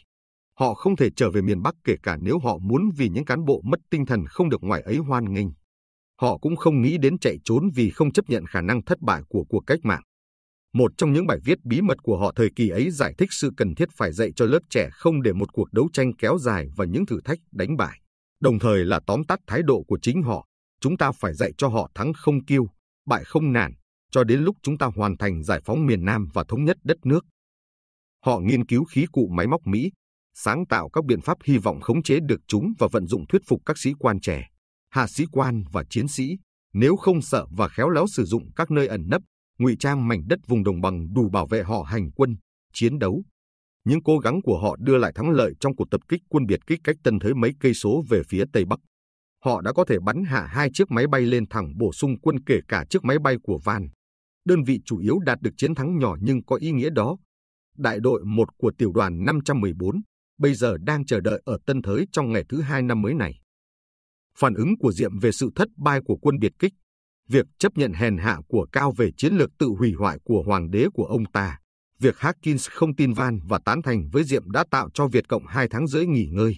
Họ không thể trở về miền Bắc kể cả nếu họ muốn vì những cán bộ mất tinh thần không được ngoài ấy hoan nghênh. Họ cũng không nghĩ đến chạy trốn vì không chấp nhận khả năng thất bại của cuộc cách mạng. Một trong những bài viết bí mật của họ thời kỳ ấy giải thích sự cần thiết phải dạy cho lớp trẻ không để một cuộc đấu tranh kéo dài và những thử thách đánh bại, đồng thời là tóm tắt thái độ của chính họ. Chúng ta phải dạy cho họ thắng không kiêu, bại không nản, cho đến lúc chúng ta hoàn thành giải phóng miền Nam và thống nhất đất nước. Họ nghiên cứu khí cụ máy móc Mỹ, sáng tạo các biện pháp hy vọng khống chế được chúng và vận dụng thuyết phục các sĩ quan trẻ hạ sĩ quan và chiến sĩ, nếu không sợ và khéo léo sử dụng các nơi ẩn nấp, ngụy trang mảnh đất vùng đồng bằng đủ bảo vệ họ hành quân, chiến đấu. Những cố gắng của họ đưa lại thắng lợi trong cuộc tập kích quân biệt kích cách Tân Thới mấy cây số về phía tây bắc. Họ đã có thể bắn hạ hai chiếc máy bay lên thẳng bổ sung quân kể cả chiếc máy bay của Van. Đơn vị chủ yếu đạt được chiến thắng nhỏ nhưng có ý nghĩa đó. Đại đội 1 của tiểu đoàn 514 bây giờ đang chờ đợi ở Tân Thới trong ngày thứ hai năm mới này phản ứng của Diệm về sự thất bại của quân biệt kích, việc chấp nhận hèn hạ của Cao về chiến lược tự hủy hoại của hoàng đế của ông ta, việc Harkins không tin van và tán thành với Diệm đã tạo cho Việt Cộng hai tháng rưỡi nghỉ ngơi.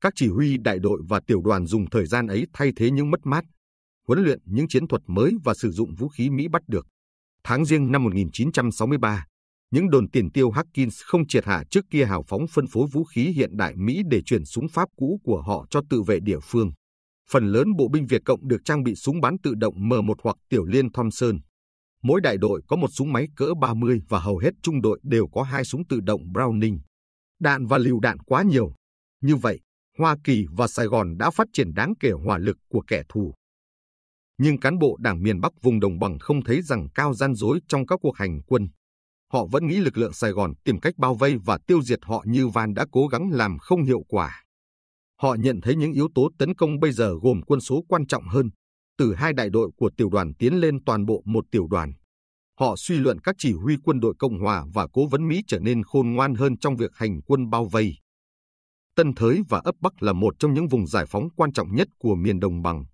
Các chỉ huy đại đội và tiểu đoàn dùng thời gian ấy thay thế những mất mát, huấn luyện những chiến thuật mới và sử dụng vũ khí Mỹ bắt được. Tháng riêng năm 1963, những đồn tiền tiêu Harkins không triệt hạ trước kia hào phóng phân phối vũ khí hiện đại Mỹ để chuyển súng Pháp cũ của họ cho tự vệ địa phương phần lớn bộ binh Việt Cộng được trang bị súng bắn tự động M1 hoặc tiểu liên Thompson. Mỗi đại đội có một súng máy cỡ 30 và hầu hết trung đội đều có hai súng tự động Browning. Đạn và liều đạn quá nhiều. Như vậy, Hoa Kỳ và Sài Gòn đã phát triển đáng kể hỏa lực của kẻ thù. Nhưng cán bộ đảng miền Bắc vùng đồng bằng không thấy rằng cao gian dối trong các cuộc hành quân. Họ vẫn nghĩ lực lượng Sài Gòn tìm cách bao vây và tiêu diệt họ như Van đã cố gắng làm không hiệu quả. Họ nhận thấy những yếu tố tấn công bây giờ gồm quân số quan trọng hơn, từ hai đại đội của tiểu đoàn tiến lên toàn bộ một tiểu đoàn. Họ suy luận các chỉ huy quân đội Cộng hòa và cố vấn Mỹ trở nên khôn ngoan hơn trong việc hành quân bao vây. Tân Thới và ấp Bắc là một trong những vùng giải phóng quan trọng nhất của miền đồng bằng.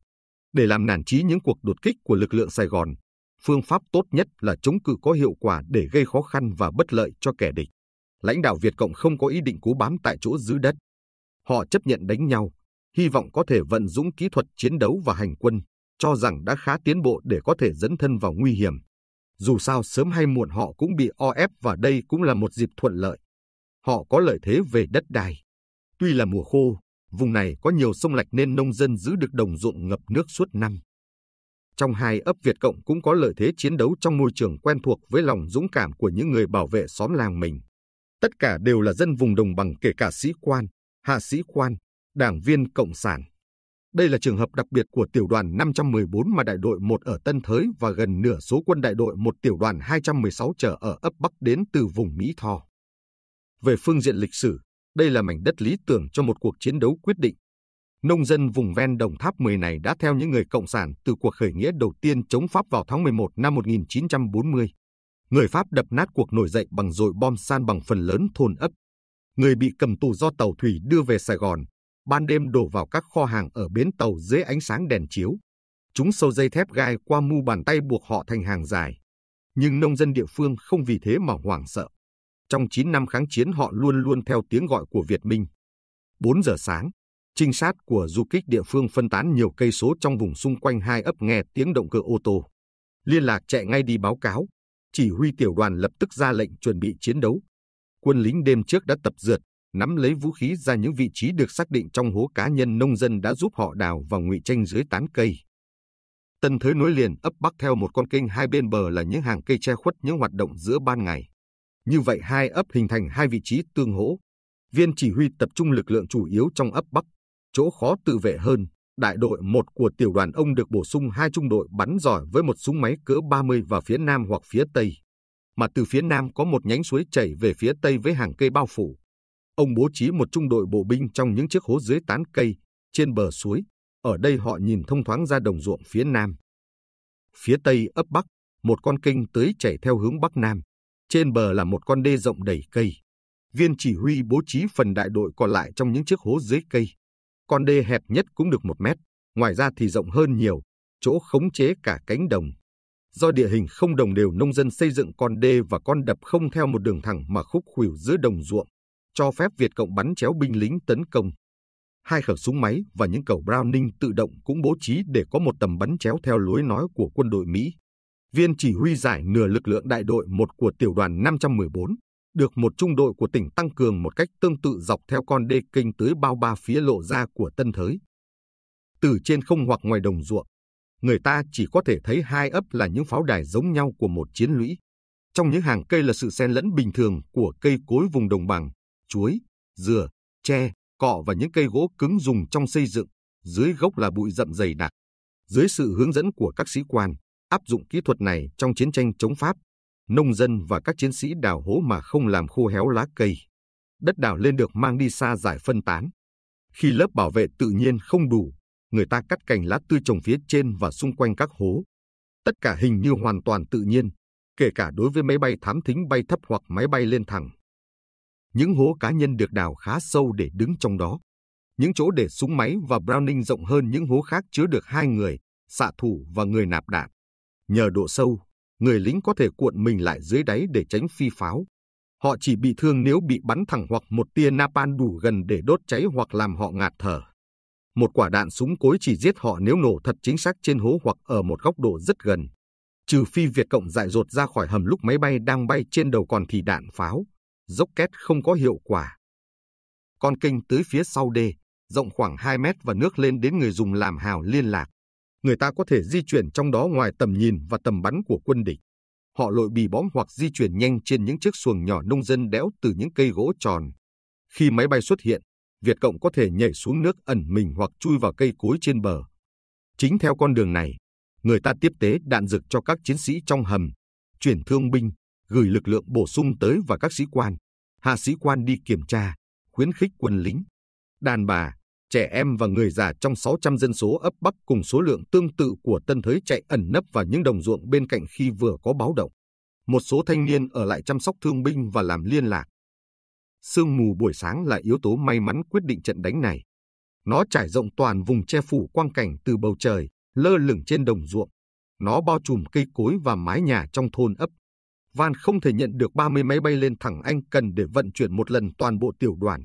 Để làm nản trí những cuộc đột kích của lực lượng Sài Gòn, phương pháp tốt nhất là chống cự có hiệu quả để gây khó khăn và bất lợi cho kẻ địch. Lãnh đạo Việt Cộng không có ý định cố bám tại chỗ giữ đất. Họ chấp nhận đánh nhau, hy vọng có thể vận dụng kỹ thuật chiến đấu và hành quân, cho rằng đã khá tiến bộ để có thể dẫn thân vào nguy hiểm. Dù sao sớm hay muộn họ cũng bị o ép và đây cũng là một dịp thuận lợi. Họ có lợi thế về đất đai. Tuy là mùa khô, vùng này có nhiều sông lạch nên nông dân giữ được đồng ruộng ngập nước suốt năm. Trong hai ấp Việt Cộng cũng có lợi thế chiến đấu trong môi trường quen thuộc với lòng dũng cảm của những người bảo vệ xóm làng mình. Tất cả đều là dân vùng đồng bằng kể cả sĩ quan, hạ sĩ quan, đảng viên Cộng sản. Đây là trường hợp đặc biệt của tiểu đoàn 514 mà đại đội 1 ở Tân Thới và gần nửa số quân đại đội 1 tiểu đoàn 216 trở ở ấp Bắc đến từ vùng Mỹ Tho. Về phương diện lịch sử, đây là mảnh đất lý tưởng cho một cuộc chiến đấu quyết định. Nông dân vùng ven Đồng Tháp 10 này đã theo những người Cộng sản từ cuộc khởi nghĩa đầu tiên chống Pháp vào tháng 11 năm 1940. Người Pháp đập nát cuộc nổi dậy bằng dội bom san bằng phần lớn thôn ấp người bị cầm tù do tàu thủy đưa về Sài Gòn, ban đêm đổ vào các kho hàng ở bến tàu dưới ánh sáng đèn chiếu. Chúng sâu dây thép gai qua mu bàn tay buộc họ thành hàng dài. Nhưng nông dân địa phương không vì thế mà hoảng sợ. Trong 9 năm kháng chiến họ luôn luôn theo tiếng gọi của Việt Minh. 4 giờ sáng, trinh sát của du kích địa phương phân tán nhiều cây số trong vùng xung quanh hai ấp nghe tiếng động cơ ô tô. Liên lạc chạy ngay đi báo cáo, chỉ huy tiểu đoàn lập tức ra lệnh chuẩn bị chiến đấu, quân lính đêm trước đã tập dượt, nắm lấy vũ khí ra những vị trí được xác định trong hố cá nhân nông dân đã giúp họ đào vào ngụy tranh dưới tán cây. Tân Thới nối liền ấp bắc theo một con kênh hai bên bờ là những hàng cây che khuất những hoạt động giữa ban ngày. Như vậy hai ấp hình thành hai vị trí tương hỗ. Viên chỉ huy tập trung lực lượng chủ yếu trong ấp bắc, chỗ khó tự vệ hơn. Đại đội 1 của tiểu đoàn ông được bổ sung hai trung đội bắn giỏi với một súng máy cỡ 30 vào phía nam hoặc phía tây mà từ phía nam có một nhánh suối chảy về phía tây với hàng cây bao phủ. Ông bố trí một trung đội bộ binh trong những chiếc hố dưới tán cây, trên bờ suối. Ở đây họ nhìn thông thoáng ra đồng ruộng phía nam. Phía tây ấp bắc, một con kênh tưới chảy theo hướng bắc nam. Trên bờ là một con đê rộng đầy cây. Viên chỉ huy bố trí phần đại đội còn lại trong những chiếc hố dưới cây. Con đê hẹp nhất cũng được một mét, ngoài ra thì rộng hơn nhiều, chỗ khống chế cả cánh đồng Do địa hình không đồng đều nông dân xây dựng con đê và con đập không theo một đường thẳng mà khúc khuỷu giữa đồng ruộng, cho phép Việt Cộng bắn chéo binh lính tấn công. Hai khẩu súng máy và những cầu Browning tự động cũng bố trí để có một tầm bắn chéo theo lối nói của quân đội Mỹ. Viên chỉ huy giải nửa lực lượng đại đội một của tiểu đoàn 514, được một trung đội của tỉnh tăng cường một cách tương tự dọc theo con đê kênh tới bao ba phía lộ ra của Tân Thới. Từ trên không hoặc ngoài đồng ruộng, người ta chỉ có thể thấy hai ấp là những pháo đài giống nhau của một chiến lũy. Trong những hàng cây là sự xen lẫn bình thường của cây cối vùng đồng bằng, chuối, dừa, tre, cọ và những cây gỗ cứng dùng trong xây dựng, dưới gốc là bụi rậm dày đặc. Dưới sự hướng dẫn của các sĩ quan, áp dụng kỹ thuật này trong chiến tranh chống Pháp, nông dân và các chiến sĩ đào hố mà không làm khô héo lá cây. Đất đào lên được mang đi xa giải phân tán. Khi lớp bảo vệ tự nhiên không đủ, người ta cắt cành lá tươi trồng phía trên và xung quanh các hố. Tất cả hình như hoàn toàn tự nhiên, kể cả đối với máy bay thám thính bay thấp hoặc máy bay lên thẳng. Những hố cá nhân được đào khá sâu để đứng trong đó. Những chỗ để súng máy và Browning rộng hơn những hố khác chứa được hai người, xạ thủ và người nạp đạn. Nhờ độ sâu, người lính có thể cuộn mình lại dưới đáy để tránh phi pháo. Họ chỉ bị thương nếu bị bắn thẳng hoặc một tia napalm đủ gần để đốt cháy hoặc làm họ ngạt thở một quả đạn súng cối chỉ giết họ nếu nổ thật chính xác trên hố hoặc ở một góc độ rất gần. Trừ phi Việt Cộng dại dột ra khỏi hầm lúc máy bay đang bay trên đầu còn thì đạn pháo, dốc két không có hiệu quả. Con kênh tới phía sau đê, rộng khoảng 2 mét và nước lên đến người dùng làm hào liên lạc. Người ta có thể di chuyển trong đó ngoài tầm nhìn và tầm bắn của quân địch. Họ lội bì bõm hoặc di chuyển nhanh trên những chiếc xuồng nhỏ nông dân đẽo từ những cây gỗ tròn. Khi máy bay xuất hiện, Việt Cộng có thể nhảy xuống nước ẩn mình hoặc chui vào cây cối trên bờ. Chính theo con đường này, người ta tiếp tế đạn dược cho các chiến sĩ trong hầm, chuyển thương binh, gửi lực lượng bổ sung tới và các sĩ quan, hạ sĩ quan đi kiểm tra, khuyến khích quân lính, đàn bà, trẻ em và người già trong 600 dân số ấp Bắc cùng số lượng tương tự của tân thới chạy ẩn nấp vào những đồng ruộng bên cạnh khi vừa có báo động. Một số thanh niên ở lại chăm sóc thương binh và làm liên lạc sương mù buổi sáng là yếu tố may mắn quyết định trận đánh này. Nó trải rộng toàn vùng che phủ quang cảnh từ bầu trời, lơ lửng trên đồng ruộng. Nó bao trùm cây cối và mái nhà trong thôn ấp. Van không thể nhận được 30 máy bay lên thẳng Anh cần để vận chuyển một lần toàn bộ tiểu đoàn.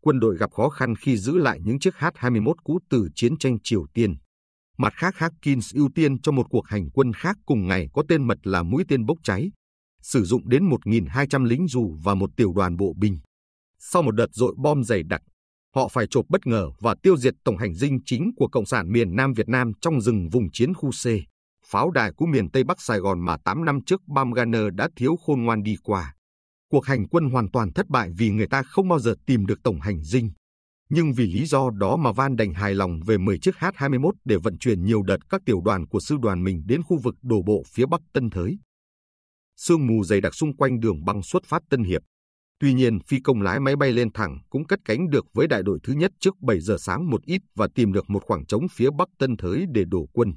Quân đội gặp khó khăn khi giữ lại những chiếc H-21 cũ từ chiến tranh Triều Tiên. Mặt khác Harkins ưu tiên cho một cuộc hành quân khác cùng ngày có tên mật là mũi tên bốc cháy, sử dụng đến 1.200 lính dù và một tiểu đoàn bộ binh sau một đợt dội bom dày đặc, họ phải chộp bất ngờ và tiêu diệt tổng hành dinh chính của Cộng sản miền Nam Việt Nam trong rừng vùng chiến khu C. Pháo đài của miền Tây Bắc Sài Gòn mà 8 năm trước Bam Gunner đã thiếu khôn ngoan đi qua. Cuộc hành quân hoàn toàn thất bại vì người ta không bao giờ tìm được tổng hành dinh. Nhưng vì lý do đó mà Van đành hài lòng về 10 chiếc H-21 để vận chuyển nhiều đợt các tiểu đoàn của sư đoàn mình đến khu vực đổ bộ phía Bắc Tân Thới. Sương mù dày đặc xung quanh đường băng xuất phát Tân Hiệp Tuy nhiên, phi công lái máy bay lên thẳng cũng cất cánh được với đại đội thứ nhất trước 7 giờ sáng một ít và tìm được một khoảng trống phía bắc Tân Thới để đổ quân.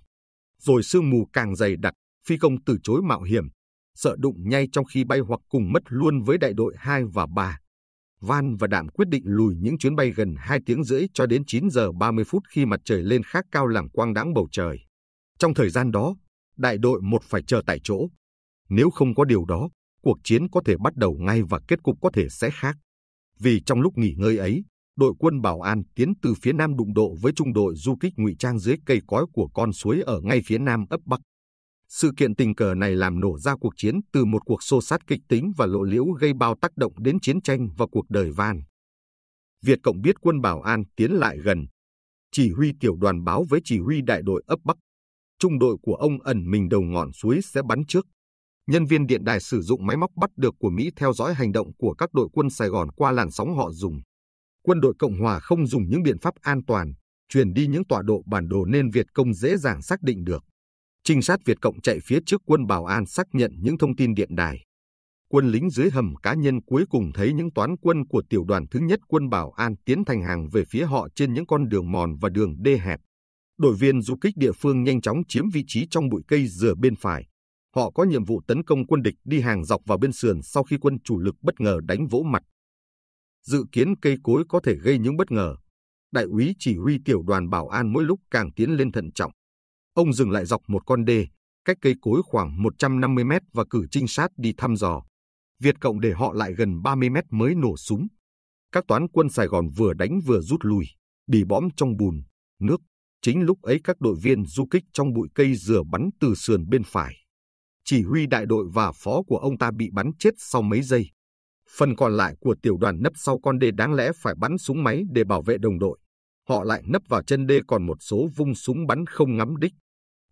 Rồi sương mù càng dày đặc, phi công từ chối mạo hiểm, sợ đụng nhay trong khi bay hoặc cùng mất luôn với đại đội 2 và 3. Van và Đạm quyết định lùi những chuyến bay gần 2 tiếng rưỡi cho đến 9 giờ 30 phút khi mặt trời lên khác cao làm quang đáng bầu trời. Trong thời gian đó, đại đội một phải chờ tại chỗ. Nếu không có điều đó, cuộc chiến có thể bắt đầu ngay và kết cục có thể sẽ khác. Vì trong lúc nghỉ ngơi ấy, đội quân bảo an tiến từ phía nam đụng độ với trung đội du kích ngụy trang dưới cây cói của con suối ở ngay phía nam ấp Bắc. Sự kiện tình cờ này làm nổ ra cuộc chiến từ một cuộc xô sát kịch tính và lộ liễu gây bao tác động đến chiến tranh và cuộc đời Van. Việt Cộng biết quân Bảo An tiến lại gần. Chỉ huy tiểu đoàn báo với chỉ huy đại đội ấp Bắc. Trung đội của ông ẩn mình đầu ngọn suối sẽ bắn trước nhân viên điện đài sử dụng máy móc bắt được của Mỹ theo dõi hành động của các đội quân Sài Gòn qua làn sóng họ dùng. Quân đội Cộng hòa không dùng những biện pháp an toàn, truyền đi những tọa độ bản đồ nên Việt Công dễ dàng xác định được. Trinh sát Việt Cộng chạy phía trước quân Bảo An xác nhận những thông tin điện đài. Quân lính dưới hầm cá nhân cuối cùng thấy những toán quân của tiểu đoàn thứ nhất quân Bảo An tiến thành hàng về phía họ trên những con đường mòn và đường đê hẹp. Đội viên du kích địa phương nhanh chóng chiếm vị trí trong bụi cây dừa bên phải, họ có nhiệm vụ tấn công quân địch đi hàng dọc vào bên sườn sau khi quân chủ lực bất ngờ đánh vỗ mặt. Dự kiến cây cối có thể gây những bất ngờ. Đại úy chỉ huy tiểu đoàn bảo an mỗi lúc càng tiến lên thận trọng. Ông dừng lại dọc một con đê, cách cây cối khoảng 150 mét và cử trinh sát đi thăm dò. Việt Cộng để họ lại gần 30 mét mới nổ súng. Các toán quân Sài Gòn vừa đánh vừa rút lui, bị bõm trong bùn, nước. Chính lúc ấy các đội viên du kích trong bụi cây dừa bắn từ sườn bên phải chỉ huy đại đội và phó của ông ta bị bắn chết sau mấy giây. Phần còn lại của tiểu đoàn nấp sau con đê đáng lẽ phải bắn súng máy để bảo vệ đồng đội. Họ lại nấp vào chân đê còn một số vung súng bắn không ngắm đích.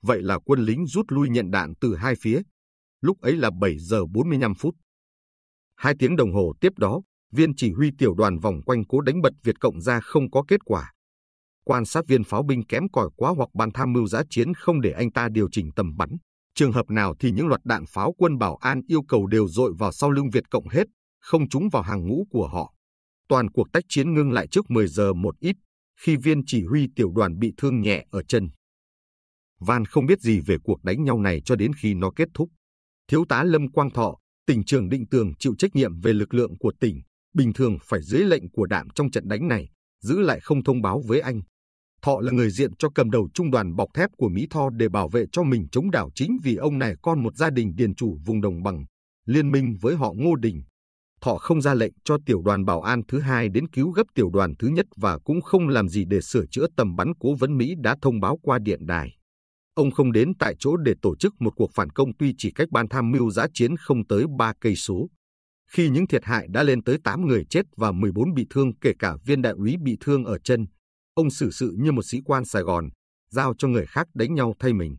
Vậy là quân lính rút lui nhận đạn từ hai phía. Lúc ấy là 7 giờ 45 phút. Hai tiếng đồng hồ tiếp đó, viên chỉ huy tiểu đoàn vòng quanh cố đánh bật Việt Cộng ra không có kết quả. Quan sát viên pháo binh kém cỏi quá hoặc ban tham mưu giã chiến không để anh ta điều chỉnh tầm bắn. Trường hợp nào thì những loạt đạn pháo quân bảo an yêu cầu đều dội vào sau lưng Việt Cộng hết, không trúng vào hàng ngũ của họ. Toàn cuộc tách chiến ngưng lại trước 10 giờ một ít, khi viên chỉ huy tiểu đoàn bị thương nhẹ ở chân. Van không biết gì về cuộc đánh nhau này cho đến khi nó kết thúc. Thiếu tá Lâm Quang Thọ, tỉnh trường định tường chịu trách nhiệm về lực lượng của tỉnh, bình thường phải dưới lệnh của đạm trong trận đánh này, giữ lại không thông báo với anh, Thọ là người diện cho cầm đầu trung đoàn bọc thép của Mỹ Tho để bảo vệ cho mình chống đảo chính vì ông này con một gia đình điền chủ vùng đồng bằng, liên minh với họ Ngô Đình. Thọ không ra lệnh cho tiểu đoàn bảo an thứ hai đến cứu gấp tiểu đoàn thứ nhất và cũng không làm gì để sửa chữa tầm bắn cố vấn Mỹ đã thông báo qua điện đài. Ông không đến tại chỗ để tổ chức một cuộc phản công tuy chỉ cách ban tham mưu giã chiến không tới 3 cây số. Khi những thiệt hại đã lên tới 8 người chết và 14 bị thương kể cả viên đại úy bị thương ở chân, Ông xử sự như một sĩ quan Sài Gòn, giao cho người khác đánh nhau thay mình.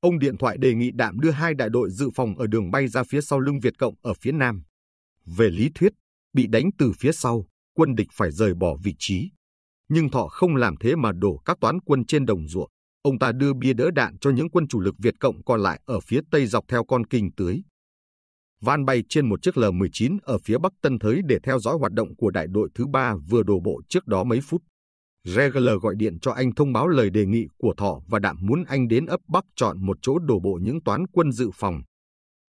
Ông điện thoại đề nghị Đạm đưa hai đại đội dự phòng ở đường bay ra phía sau lưng Việt Cộng ở phía Nam. Về lý thuyết, bị đánh từ phía sau, quân địch phải rời bỏ vị trí. Nhưng Thọ không làm thế mà đổ các toán quân trên đồng ruộng. Ông ta đưa bia đỡ đạn cho những quân chủ lực Việt Cộng còn lại ở phía Tây dọc theo con kinh tưới. Van bay trên một chiếc L-19 ở phía Bắc Tân Thới để theo dõi hoạt động của đại đội thứ ba vừa đổ bộ trước đó mấy phút. Regler gọi điện cho anh thông báo lời đề nghị của Thọ và Đạm muốn anh đến ấp Bắc chọn một chỗ đổ bộ những toán quân dự phòng.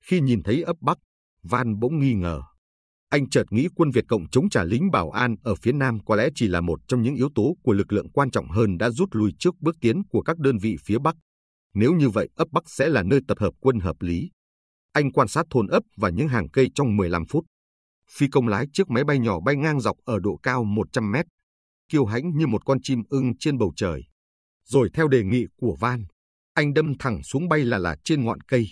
Khi nhìn thấy ấp Bắc, Van bỗng nghi ngờ. Anh chợt nghĩ quân Việt Cộng chống trả lính Bảo An ở phía Nam có lẽ chỉ là một trong những yếu tố của lực lượng quan trọng hơn đã rút lui trước bước tiến của các đơn vị phía Bắc. Nếu như vậy, ấp Bắc sẽ là nơi tập hợp quân hợp lý. Anh quan sát thôn ấp và những hàng cây trong 15 phút. Phi công lái chiếc máy bay nhỏ bay ngang dọc ở độ cao 100 mét kiêu hãnh như một con chim ưng trên bầu trời. Rồi theo đề nghị của Van, anh đâm thẳng xuống bay là là trên ngọn cây.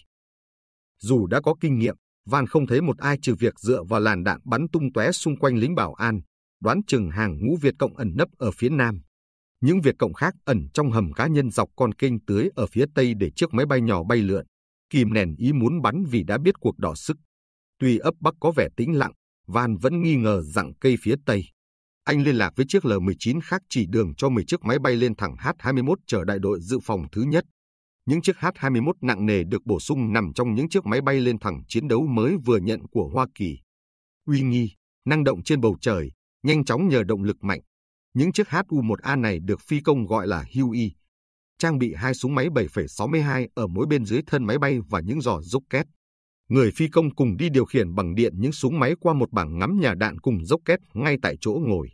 Dù đã có kinh nghiệm, Van không thấy một ai trừ việc dựa vào làn đạn bắn tung tóe xung quanh lính bảo an, đoán chừng hàng ngũ Việt Cộng ẩn nấp ở phía nam. Những Việt Cộng khác ẩn trong hầm cá nhân dọc con kênh tưới ở phía tây để chiếc máy bay nhỏ bay lượn. kìm nền ý muốn bắn vì đã biết cuộc đỏ sức. Tuy ấp Bắc có vẻ tĩnh lặng, Van vẫn nghi ngờ rằng cây phía tây, anh liên lạc với chiếc L-19 khác chỉ đường cho 10 chiếc máy bay lên thẳng H-21 chở đại đội dự phòng thứ nhất. Những chiếc H-21 nặng nề được bổ sung nằm trong những chiếc máy bay lên thẳng chiến đấu mới vừa nhận của Hoa Kỳ. Uy nghi, năng động trên bầu trời, nhanh chóng nhờ động lực mạnh. Những chiếc HU-1A này được phi công gọi là Huey, trang bị hai súng máy 7,62 ở mỗi bên dưới thân máy bay và những giò dốc két. Người phi công cùng đi điều khiển bằng điện những súng máy qua một bảng ngắm nhà đạn cùng dốc két ngay tại chỗ ngồi.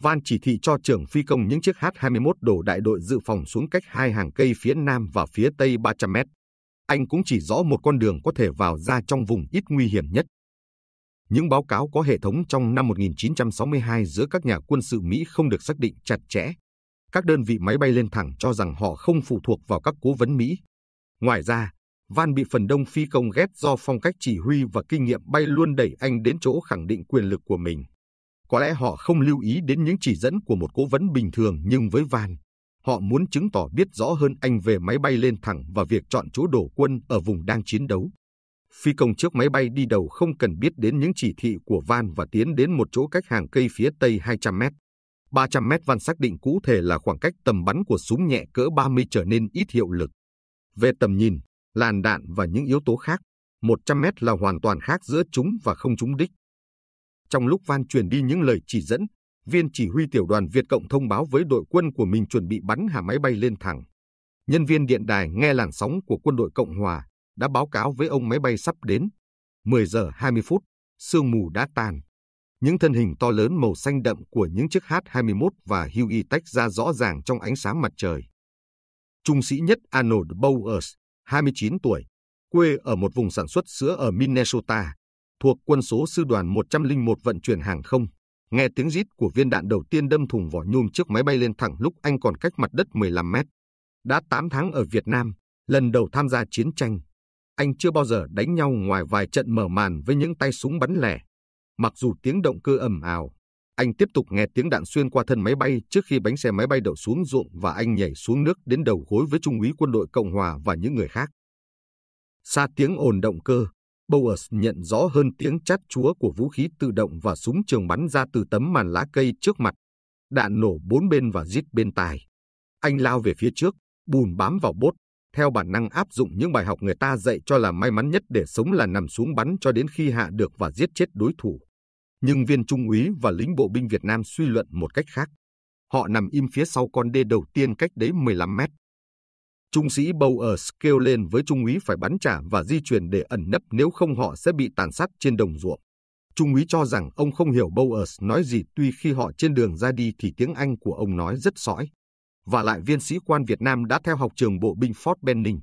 Van chỉ thị cho trưởng phi công những chiếc H-21 đổ đại đội dự phòng xuống cách hai hàng cây phía nam và phía tây 300 mét. Anh cũng chỉ rõ một con đường có thể vào ra trong vùng ít nguy hiểm nhất. Những báo cáo có hệ thống trong năm 1962 giữa các nhà quân sự Mỹ không được xác định chặt chẽ. Các đơn vị máy bay lên thẳng cho rằng họ không phụ thuộc vào các cố vấn Mỹ. Ngoài ra, Van bị phần đông phi công ghét do phong cách chỉ huy và kinh nghiệm bay luôn đẩy anh đến chỗ khẳng định quyền lực của mình. Có lẽ họ không lưu ý đến những chỉ dẫn của một cố vấn bình thường nhưng với Van, họ muốn chứng tỏ biết rõ hơn anh về máy bay lên thẳng và việc chọn chỗ đổ quân ở vùng đang chiến đấu. Phi công trước máy bay đi đầu không cần biết đến những chỉ thị của Van và tiến đến một chỗ cách hàng cây phía tây 200 mét. 300 mét Van xác định cụ thể là khoảng cách tầm bắn của súng nhẹ cỡ 30 trở nên ít hiệu lực. Về tầm nhìn, làn đạn và những yếu tố khác, 100 mét là hoàn toàn khác giữa chúng và không trúng đích. Trong lúc Van truyền đi những lời chỉ dẫn, viên chỉ huy tiểu đoàn Việt Cộng thông báo với đội quân của mình chuẩn bị bắn hạ máy bay lên thẳng. Nhân viên điện đài nghe làn sóng của quân đội Cộng Hòa đã báo cáo với ông máy bay sắp đến. 10 giờ 20 phút, sương mù đã tan. Những thân hình to lớn màu xanh đậm của những chiếc H-21 và Huey tách ra rõ ràng trong ánh sáng mặt trời. Trung sĩ nhất Arnold Bowers, 29 tuổi, quê ở một vùng sản xuất sữa ở Minnesota, thuộc quân số sư đoàn 101 vận chuyển hàng không, nghe tiếng rít của viên đạn đầu tiên đâm thủng vỏ nhôm trước máy bay lên thẳng lúc anh còn cách mặt đất 15 mét. Đã 8 tháng ở Việt Nam, lần đầu tham gia chiến tranh, anh chưa bao giờ đánh nhau ngoài vài trận mở màn với những tay súng bắn lẻ. Mặc dù tiếng động cơ ầm ào, anh tiếp tục nghe tiếng đạn xuyên qua thân máy bay trước khi bánh xe máy bay đậu xuống ruộng và anh nhảy xuống nước đến đầu gối với trung úy quân đội Cộng hòa và những người khác. Xa tiếng ồn động cơ, Bowers nhận rõ hơn tiếng chát chúa của vũ khí tự động và súng trường bắn ra từ tấm màn lá cây trước mặt. Đạn nổ bốn bên và giết bên tài. Anh lao về phía trước, bùn bám vào bốt, theo bản năng áp dụng những bài học người ta dạy cho là may mắn nhất để sống là nằm xuống bắn cho đến khi hạ được và giết chết đối thủ. Nhưng viên trung úy và lính bộ binh Việt Nam suy luận một cách khác. Họ nằm im phía sau con đê đầu tiên cách đấy 15 mét, Trung sĩ bầu ở scale lên với trung úy phải bắn trả và di chuyển để ẩn nấp nếu không họ sẽ bị tàn sát trên đồng ruộng. Trung úy cho rằng ông không hiểu Bowers nói gì tuy khi họ trên đường ra đi thì tiếng Anh của ông nói rất sõi. Và lại viên sĩ quan Việt Nam đã theo học trường bộ binh Fort Benning.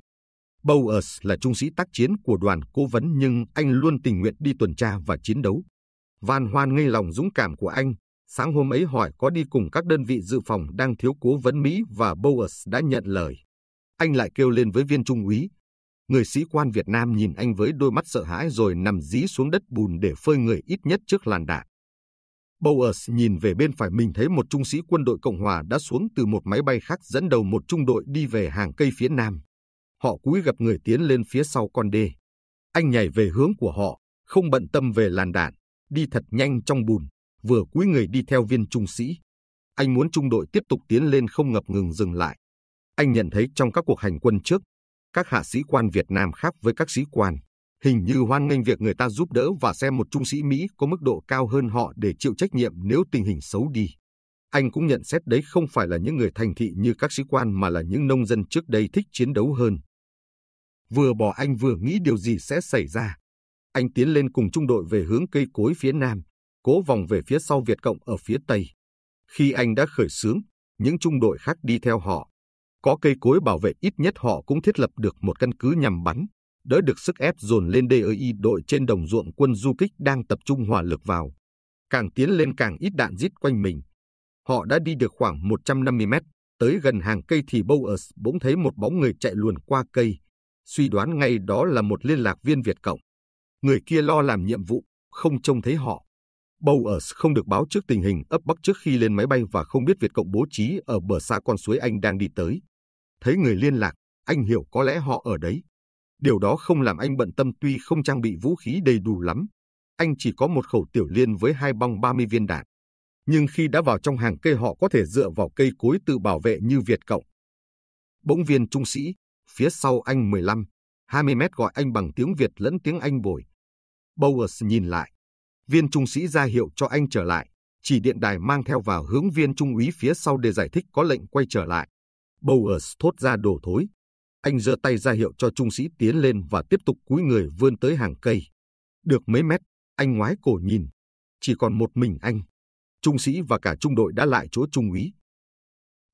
Bowers là trung sĩ tác chiến của đoàn cố vấn nhưng anh luôn tình nguyện đi tuần tra và chiến đấu. Van Hoan ngây lòng dũng cảm của anh, sáng hôm ấy hỏi có đi cùng các đơn vị dự phòng đang thiếu cố vấn Mỹ và Bowers đã nhận lời. Anh lại kêu lên với viên trung úy. Người sĩ quan Việt Nam nhìn anh với đôi mắt sợ hãi rồi nằm dí xuống đất bùn để phơi người ít nhất trước làn đạn. Bowers nhìn về bên phải mình thấy một trung sĩ quân đội Cộng hòa đã xuống từ một máy bay khác dẫn đầu một trung đội đi về hàng cây phía nam. Họ cúi gặp người tiến lên phía sau con đê. Anh nhảy về hướng của họ, không bận tâm về làn đạn, đi thật nhanh trong bùn, vừa cúi người đi theo viên trung sĩ. Anh muốn trung đội tiếp tục tiến lên không ngập ngừng dừng lại. Anh nhận thấy trong các cuộc hành quân trước, các hạ sĩ quan Việt Nam khác với các sĩ quan, hình như hoan nghênh việc người ta giúp đỡ và xem một trung sĩ Mỹ có mức độ cao hơn họ để chịu trách nhiệm nếu tình hình xấu đi. Anh cũng nhận xét đấy không phải là những người thành thị như các sĩ quan mà là những nông dân trước đây thích chiến đấu hơn. Vừa bỏ anh vừa nghĩ điều gì sẽ xảy ra. Anh tiến lên cùng trung đội về hướng cây cối phía nam, cố vòng về phía sau Việt Cộng ở phía tây. Khi anh đã khởi xướng, những trung đội khác đi theo họ có cây cối bảo vệ ít nhất họ cũng thiết lập được một căn cứ nhằm bắn, đỡ được sức ép dồn lên DEI đội trên đồng ruộng quân du kích đang tập trung hỏa lực vào. Càng tiến lên càng ít đạn giết quanh mình. Họ đã đi được khoảng 150 mét, tới gần hàng cây thì Bowers bỗng thấy một bóng người chạy luồn qua cây. Suy đoán ngay đó là một liên lạc viên Việt Cộng. Người kia lo làm nhiệm vụ, không trông thấy họ. Bowers không được báo trước tình hình ấp bắc trước khi lên máy bay và không biết Việt Cộng bố trí ở bờ xã con suối anh đang đi tới thấy người liên lạc, anh hiểu có lẽ họ ở đấy. Điều đó không làm anh bận tâm tuy không trang bị vũ khí đầy đủ lắm. Anh chỉ có một khẩu tiểu liên với hai bong 30 viên đạn. Nhưng khi đã vào trong hàng cây họ có thể dựa vào cây cối tự bảo vệ như Việt Cộng. Bỗng viên trung sĩ, phía sau anh 15, 20 mét gọi anh bằng tiếng Việt lẫn tiếng Anh bồi. Bowers nhìn lại. Viên trung sĩ ra hiệu cho anh trở lại, chỉ điện đài mang theo vào hướng viên trung úy phía sau để giải thích có lệnh quay trở lại. Bowers thốt ra đổ thối. Anh giơ tay ra hiệu cho trung sĩ tiến lên và tiếp tục cúi người vươn tới hàng cây. Được mấy mét, anh ngoái cổ nhìn. Chỉ còn một mình anh. Trung sĩ và cả trung đội đã lại chỗ trung úy.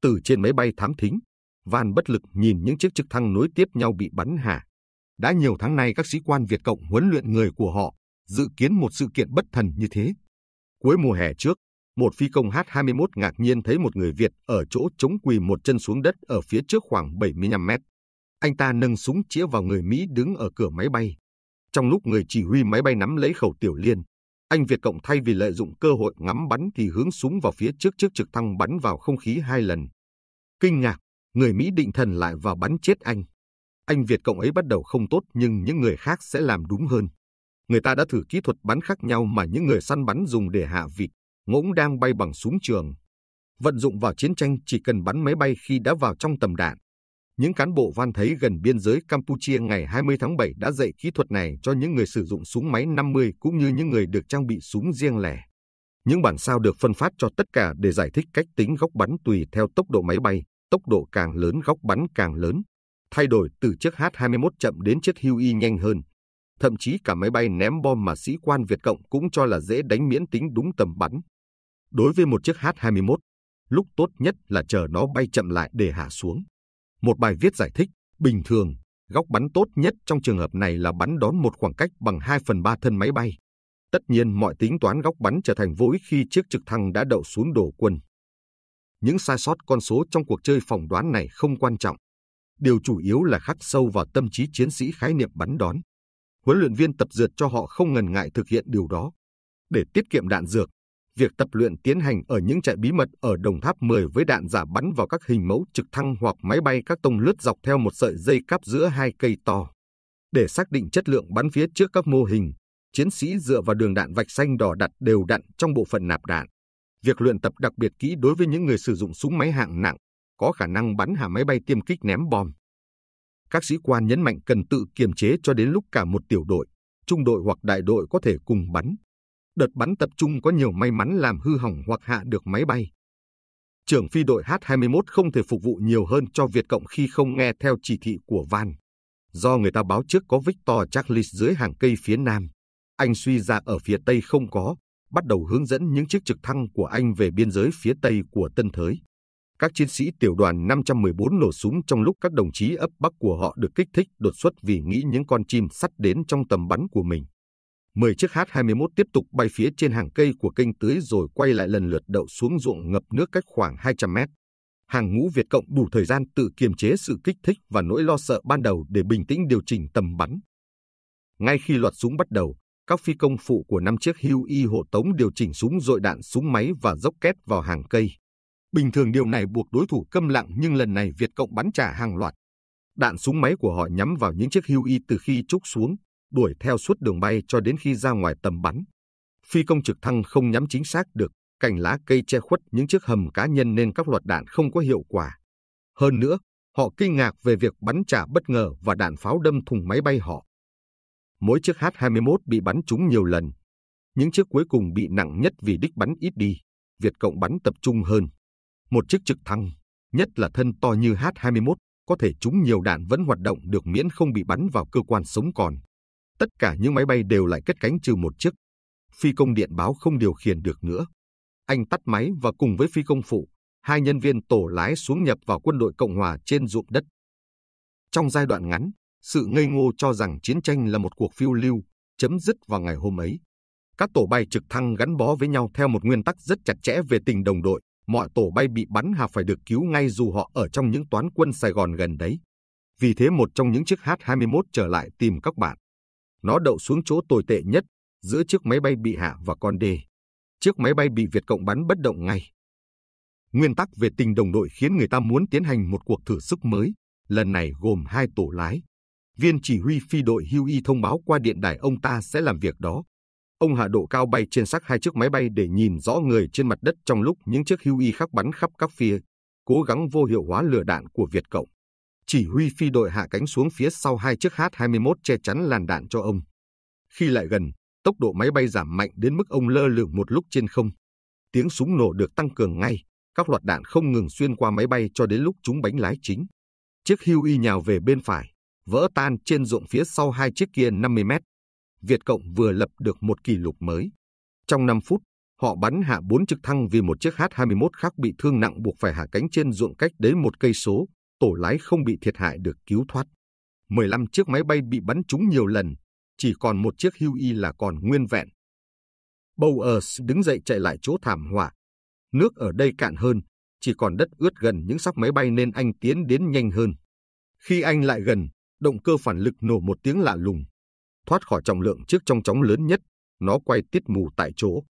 Từ trên máy bay thám thính, Van bất lực nhìn những chiếc trực thăng nối tiếp nhau bị bắn hạ. Đã nhiều tháng nay các sĩ quan Việt Cộng huấn luyện người của họ, dự kiến một sự kiện bất thần như thế. Cuối mùa hè trước, một phi công H-21 ngạc nhiên thấy một người Việt ở chỗ chống quỳ một chân xuống đất ở phía trước khoảng 75 mét. Anh ta nâng súng chĩa vào người Mỹ đứng ở cửa máy bay. Trong lúc người chỉ huy máy bay nắm lấy khẩu tiểu liên, anh Việt Cộng thay vì lợi dụng cơ hội ngắm bắn thì hướng súng vào phía trước trước trực thăng bắn vào không khí hai lần. Kinh ngạc, người Mỹ định thần lại và bắn chết anh. Anh Việt Cộng ấy bắt đầu không tốt nhưng những người khác sẽ làm đúng hơn. Người ta đã thử kỹ thuật bắn khác nhau mà những người săn bắn dùng để hạ vịt. Ngỗng đang bay bằng súng trường. Vận dụng vào chiến tranh chỉ cần bắn máy bay khi đã vào trong tầm đạn. Những cán bộ van thấy gần biên giới Campuchia ngày 20 tháng 7 đã dạy kỹ thuật này cho những người sử dụng súng máy 50 cũng như những người được trang bị súng riêng lẻ. Những bản sao được phân phát cho tất cả để giải thích cách tính góc bắn tùy theo tốc độ máy bay, tốc độ càng lớn góc bắn càng lớn. Thay đổi từ chiếc H-21 chậm đến chiếc Huey nhanh hơn. Thậm chí cả máy bay ném bom mà sĩ quan Việt Cộng cũng cho là dễ đánh miễn tính đúng tầm bắn. Đối với một chiếc H-21, lúc tốt nhất là chờ nó bay chậm lại để hạ xuống. Một bài viết giải thích, bình thường, góc bắn tốt nhất trong trường hợp này là bắn đón một khoảng cách bằng 2 phần 3 thân máy bay. Tất nhiên mọi tính toán góc bắn trở thành vô ích khi chiếc trực thăng đã đậu xuống đổ quân. Những sai sót con số trong cuộc chơi phỏng đoán này không quan trọng. Điều chủ yếu là khắc sâu vào tâm trí chiến sĩ khái niệm bắn đón. Huấn luyện viên tập dượt cho họ không ngần ngại thực hiện điều đó. Để tiết kiệm đạn dược, việc tập luyện tiến hành ở những trại bí mật ở Đồng Tháp 10 với đạn giả bắn vào các hình mẫu trực thăng hoặc máy bay các tông lướt dọc theo một sợi dây cáp giữa hai cây to. Để xác định chất lượng bắn phía trước các mô hình, chiến sĩ dựa vào đường đạn vạch xanh đỏ đặt đều đặn trong bộ phận nạp đạn. Việc luyện tập đặc biệt kỹ đối với những người sử dụng súng máy hạng nặng, có khả năng bắn hạ máy bay tiêm kích ném bom. Các sĩ quan nhấn mạnh cần tự kiềm chế cho đến lúc cả một tiểu đội, trung đội hoặc đại đội có thể cùng bắn đợt bắn tập trung có nhiều may mắn làm hư hỏng hoặc hạ được máy bay. Trưởng phi đội H-21 không thể phục vụ nhiều hơn cho Việt Cộng khi không nghe theo chỉ thị của Van. Do người ta báo trước có Victor Charles dưới hàng cây phía nam, anh suy ra ở phía tây không có, bắt đầu hướng dẫn những chiếc trực thăng của anh về biên giới phía tây của Tân Thới. Các chiến sĩ tiểu đoàn 514 nổ súng trong lúc các đồng chí ấp bắc của họ được kích thích đột xuất vì nghĩ những con chim sắt đến trong tầm bắn của mình. 10 chiếc H-21 tiếp tục bay phía trên hàng cây của kênh tưới rồi quay lại lần lượt đậu xuống ruộng ngập nước cách khoảng 200 mét. Hàng ngũ Việt Cộng đủ thời gian tự kiềm chế sự kích thích và nỗi lo sợ ban đầu để bình tĩnh điều chỉnh tầm bắn. Ngay khi loạt súng bắt đầu, các phi công phụ của năm chiếc hưu y hộ tống điều chỉnh súng dội đạn súng máy và dốc két vào hàng cây. Bình thường điều này buộc đối thủ câm lặng nhưng lần này Việt Cộng bắn trả hàng loạt. Đạn súng máy của họ nhắm vào những chiếc hưu y từ khi trúc xuống, đuổi theo suốt đường bay cho đến khi ra ngoài tầm bắn. Phi công trực thăng không nhắm chính xác được, cành lá cây che khuất những chiếc hầm cá nhân nên các loạt đạn không có hiệu quả. Hơn nữa, họ kinh ngạc về việc bắn trả bất ngờ và đạn pháo đâm thùng máy bay họ. Mỗi chiếc H-21 bị bắn trúng nhiều lần. Những chiếc cuối cùng bị nặng nhất vì đích bắn ít đi, Việt Cộng bắn tập trung hơn. Một chiếc trực thăng, nhất là thân to như H-21, có thể trúng nhiều đạn vẫn hoạt động được miễn không bị bắn vào cơ quan sống còn. Tất cả những máy bay đều lại cất cánh trừ một chiếc. Phi công điện báo không điều khiển được nữa. Anh tắt máy và cùng với phi công phụ, hai nhân viên tổ lái xuống nhập vào quân đội Cộng hòa trên ruộng đất. Trong giai đoạn ngắn, sự ngây ngô cho rằng chiến tranh là một cuộc phiêu lưu, chấm dứt vào ngày hôm ấy. Các tổ bay trực thăng gắn bó với nhau theo một nguyên tắc rất chặt chẽ về tình đồng đội, mọi tổ bay bị bắn hạ phải được cứu ngay dù họ ở trong những toán quân Sài Gòn gần đấy. Vì thế một trong những chiếc H-21 trở lại tìm các bạn. Nó đậu xuống chỗ tồi tệ nhất giữa chiếc máy bay bị hạ và con đê. Chiếc máy bay bị Việt Cộng bắn bất động ngay. Nguyên tắc về tình đồng đội khiến người ta muốn tiến hành một cuộc thử sức mới, lần này gồm hai tổ lái. Viên chỉ huy phi đội hưu y thông báo qua điện đài ông ta sẽ làm việc đó. Ông hạ độ cao bay trên xác hai chiếc máy bay để nhìn rõ người trên mặt đất trong lúc những chiếc hưu y khác bắn khắp các phía, cố gắng vô hiệu hóa lửa đạn của Việt Cộng chỉ huy phi đội hạ cánh xuống phía sau hai chiếc H-21 che chắn làn đạn cho ông. Khi lại gần, tốc độ máy bay giảm mạnh đến mức ông lơ lửng một lúc trên không. Tiếng súng nổ được tăng cường ngay, các loạt đạn không ngừng xuyên qua máy bay cho đến lúc chúng bánh lái chính. Chiếc hưu y nhào về bên phải, vỡ tan trên ruộng phía sau hai chiếc kia 50 mét. Việt Cộng vừa lập được một kỷ lục mới. Trong 5 phút, họ bắn hạ 4 trực thăng vì một chiếc H-21 khác bị thương nặng buộc phải hạ cánh trên ruộng cách đấy một cây số, tổ lái không bị thiệt hại được cứu thoát. 15 chiếc máy bay bị bắn trúng nhiều lần, chỉ còn một chiếc Huey là còn nguyên vẹn. Bowers đứng dậy chạy lại chỗ thảm họa. Nước ở đây cạn hơn, chỉ còn đất ướt gần những xác máy bay nên anh tiến đến nhanh hơn. Khi anh lại gần, động cơ phản lực nổ một tiếng lạ lùng. Thoát khỏi trọng lượng chiếc trong chóng lớn nhất, nó quay tiết mù tại chỗ.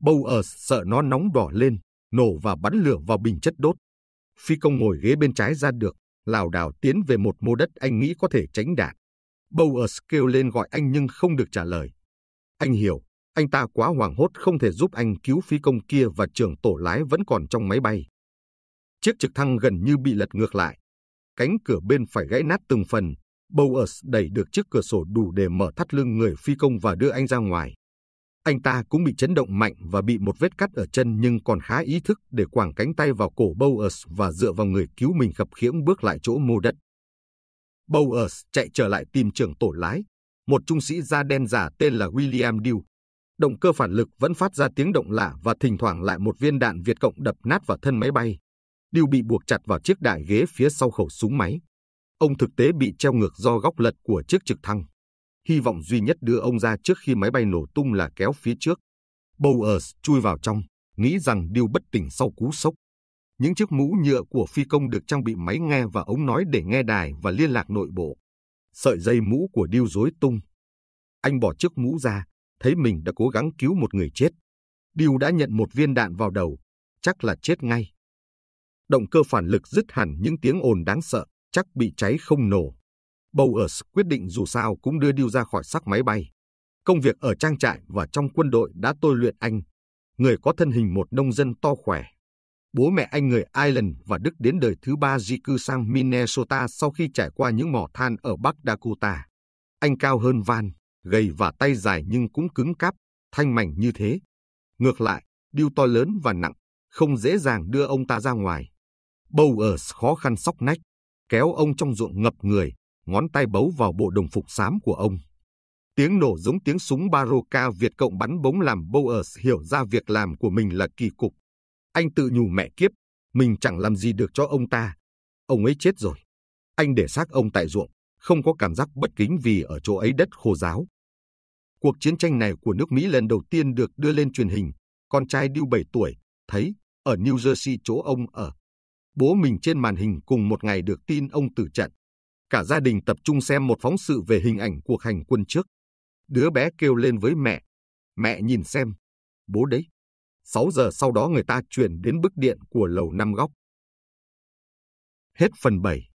Bowers sợ nó nóng đỏ lên, nổ và bắn lửa vào bình chất đốt. Phi công ngồi ghế bên trái ra được, lảo đảo tiến về một mô đất anh nghĩ có thể tránh đạn. Bowers kêu lên gọi anh nhưng không được trả lời. Anh hiểu, anh ta quá hoảng hốt không thể giúp anh cứu phi công kia và trưởng tổ lái vẫn còn trong máy bay. Chiếc trực thăng gần như bị lật ngược lại. Cánh cửa bên phải gãy nát từng phần, Bowers đẩy được chiếc cửa sổ đủ để mở thắt lưng người phi công và đưa anh ra ngoài. Anh ta cũng bị chấn động mạnh và bị một vết cắt ở chân nhưng còn khá ý thức để quảng cánh tay vào cổ Bowers và dựa vào người cứu mình khập khiễng bước lại chỗ mô đất. Bowers chạy trở lại tìm trưởng tổ lái, một trung sĩ da đen giả tên là William Dew. Động cơ phản lực vẫn phát ra tiếng động lạ và thỉnh thoảng lại một viên đạn Việt Cộng đập nát vào thân máy bay. Dew bị buộc chặt vào chiếc đại ghế phía sau khẩu súng máy. Ông thực tế bị treo ngược do góc lật của chiếc trực thăng hy vọng duy nhất đưa ông ra trước khi máy bay nổ tung là kéo phía trước. Bowers chui vào trong, nghĩ rằng Điêu bất tỉnh sau cú sốc. Những chiếc mũ nhựa của phi công được trang bị máy nghe và ống nói để nghe đài và liên lạc nội bộ. Sợi dây mũ của Điêu rối tung. Anh bỏ chiếc mũ ra, thấy mình đã cố gắng cứu một người chết. Điêu đã nhận một viên đạn vào đầu, chắc là chết ngay. Động cơ phản lực dứt hẳn những tiếng ồn đáng sợ, chắc bị cháy không nổ. Bowers quyết định dù sao cũng đưa Điêu ra khỏi sắc máy bay. Công việc ở trang trại và trong quân đội đã tôi luyện anh. Người có thân hình một nông dân to khỏe. Bố mẹ anh người Ireland và Đức đến đời thứ ba di cư sang Minnesota sau khi trải qua những mỏ than ở Bắc Dakota. Anh cao hơn Van, gầy và tay dài nhưng cũng cứng cáp, thanh mảnh như thế. Ngược lại, Điêu to lớn và nặng, không dễ dàng đưa ông ta ra ngoài. Bowers khó khăn sóc nách, kéo ông trong ruộng ngập người, ngón tay bấu vào bộ đồng phục xám của ông. Tiếng nổ giống tiếng súng Barocca Việt Cộng bắn bóng làm Bowers hiểu ra việc làm của mình là kỳ cục. Anh tự nhủ mẹ kiếp, mình chẳng làm gì được cho ông ta. Ông ấy chết rồi. Anh để xác ông tại ruộng, không có cảm giác bất kính vì ở chỗ ấy đất khô giáo. Cuộc chiến tranh này của nước Mỹ lần đầu tiên được đưa lên truyền hình. Con trai Điêu 7 tuổi, thấy, ở New Jersey chỗ ông ở. Bố mình trên màn hình cùng một ngày được tin ông tử trận. Cả gia đình tập trung xem một phóng sự về hình ảnh cuộc hành quân trước. Đứa bé kêu lên với mẹ. Mẹ nhìn xem. Bố đấy. 6 giờ sau đó người ta chuyển đến bức điện của lầu năm góc. Hết phần 7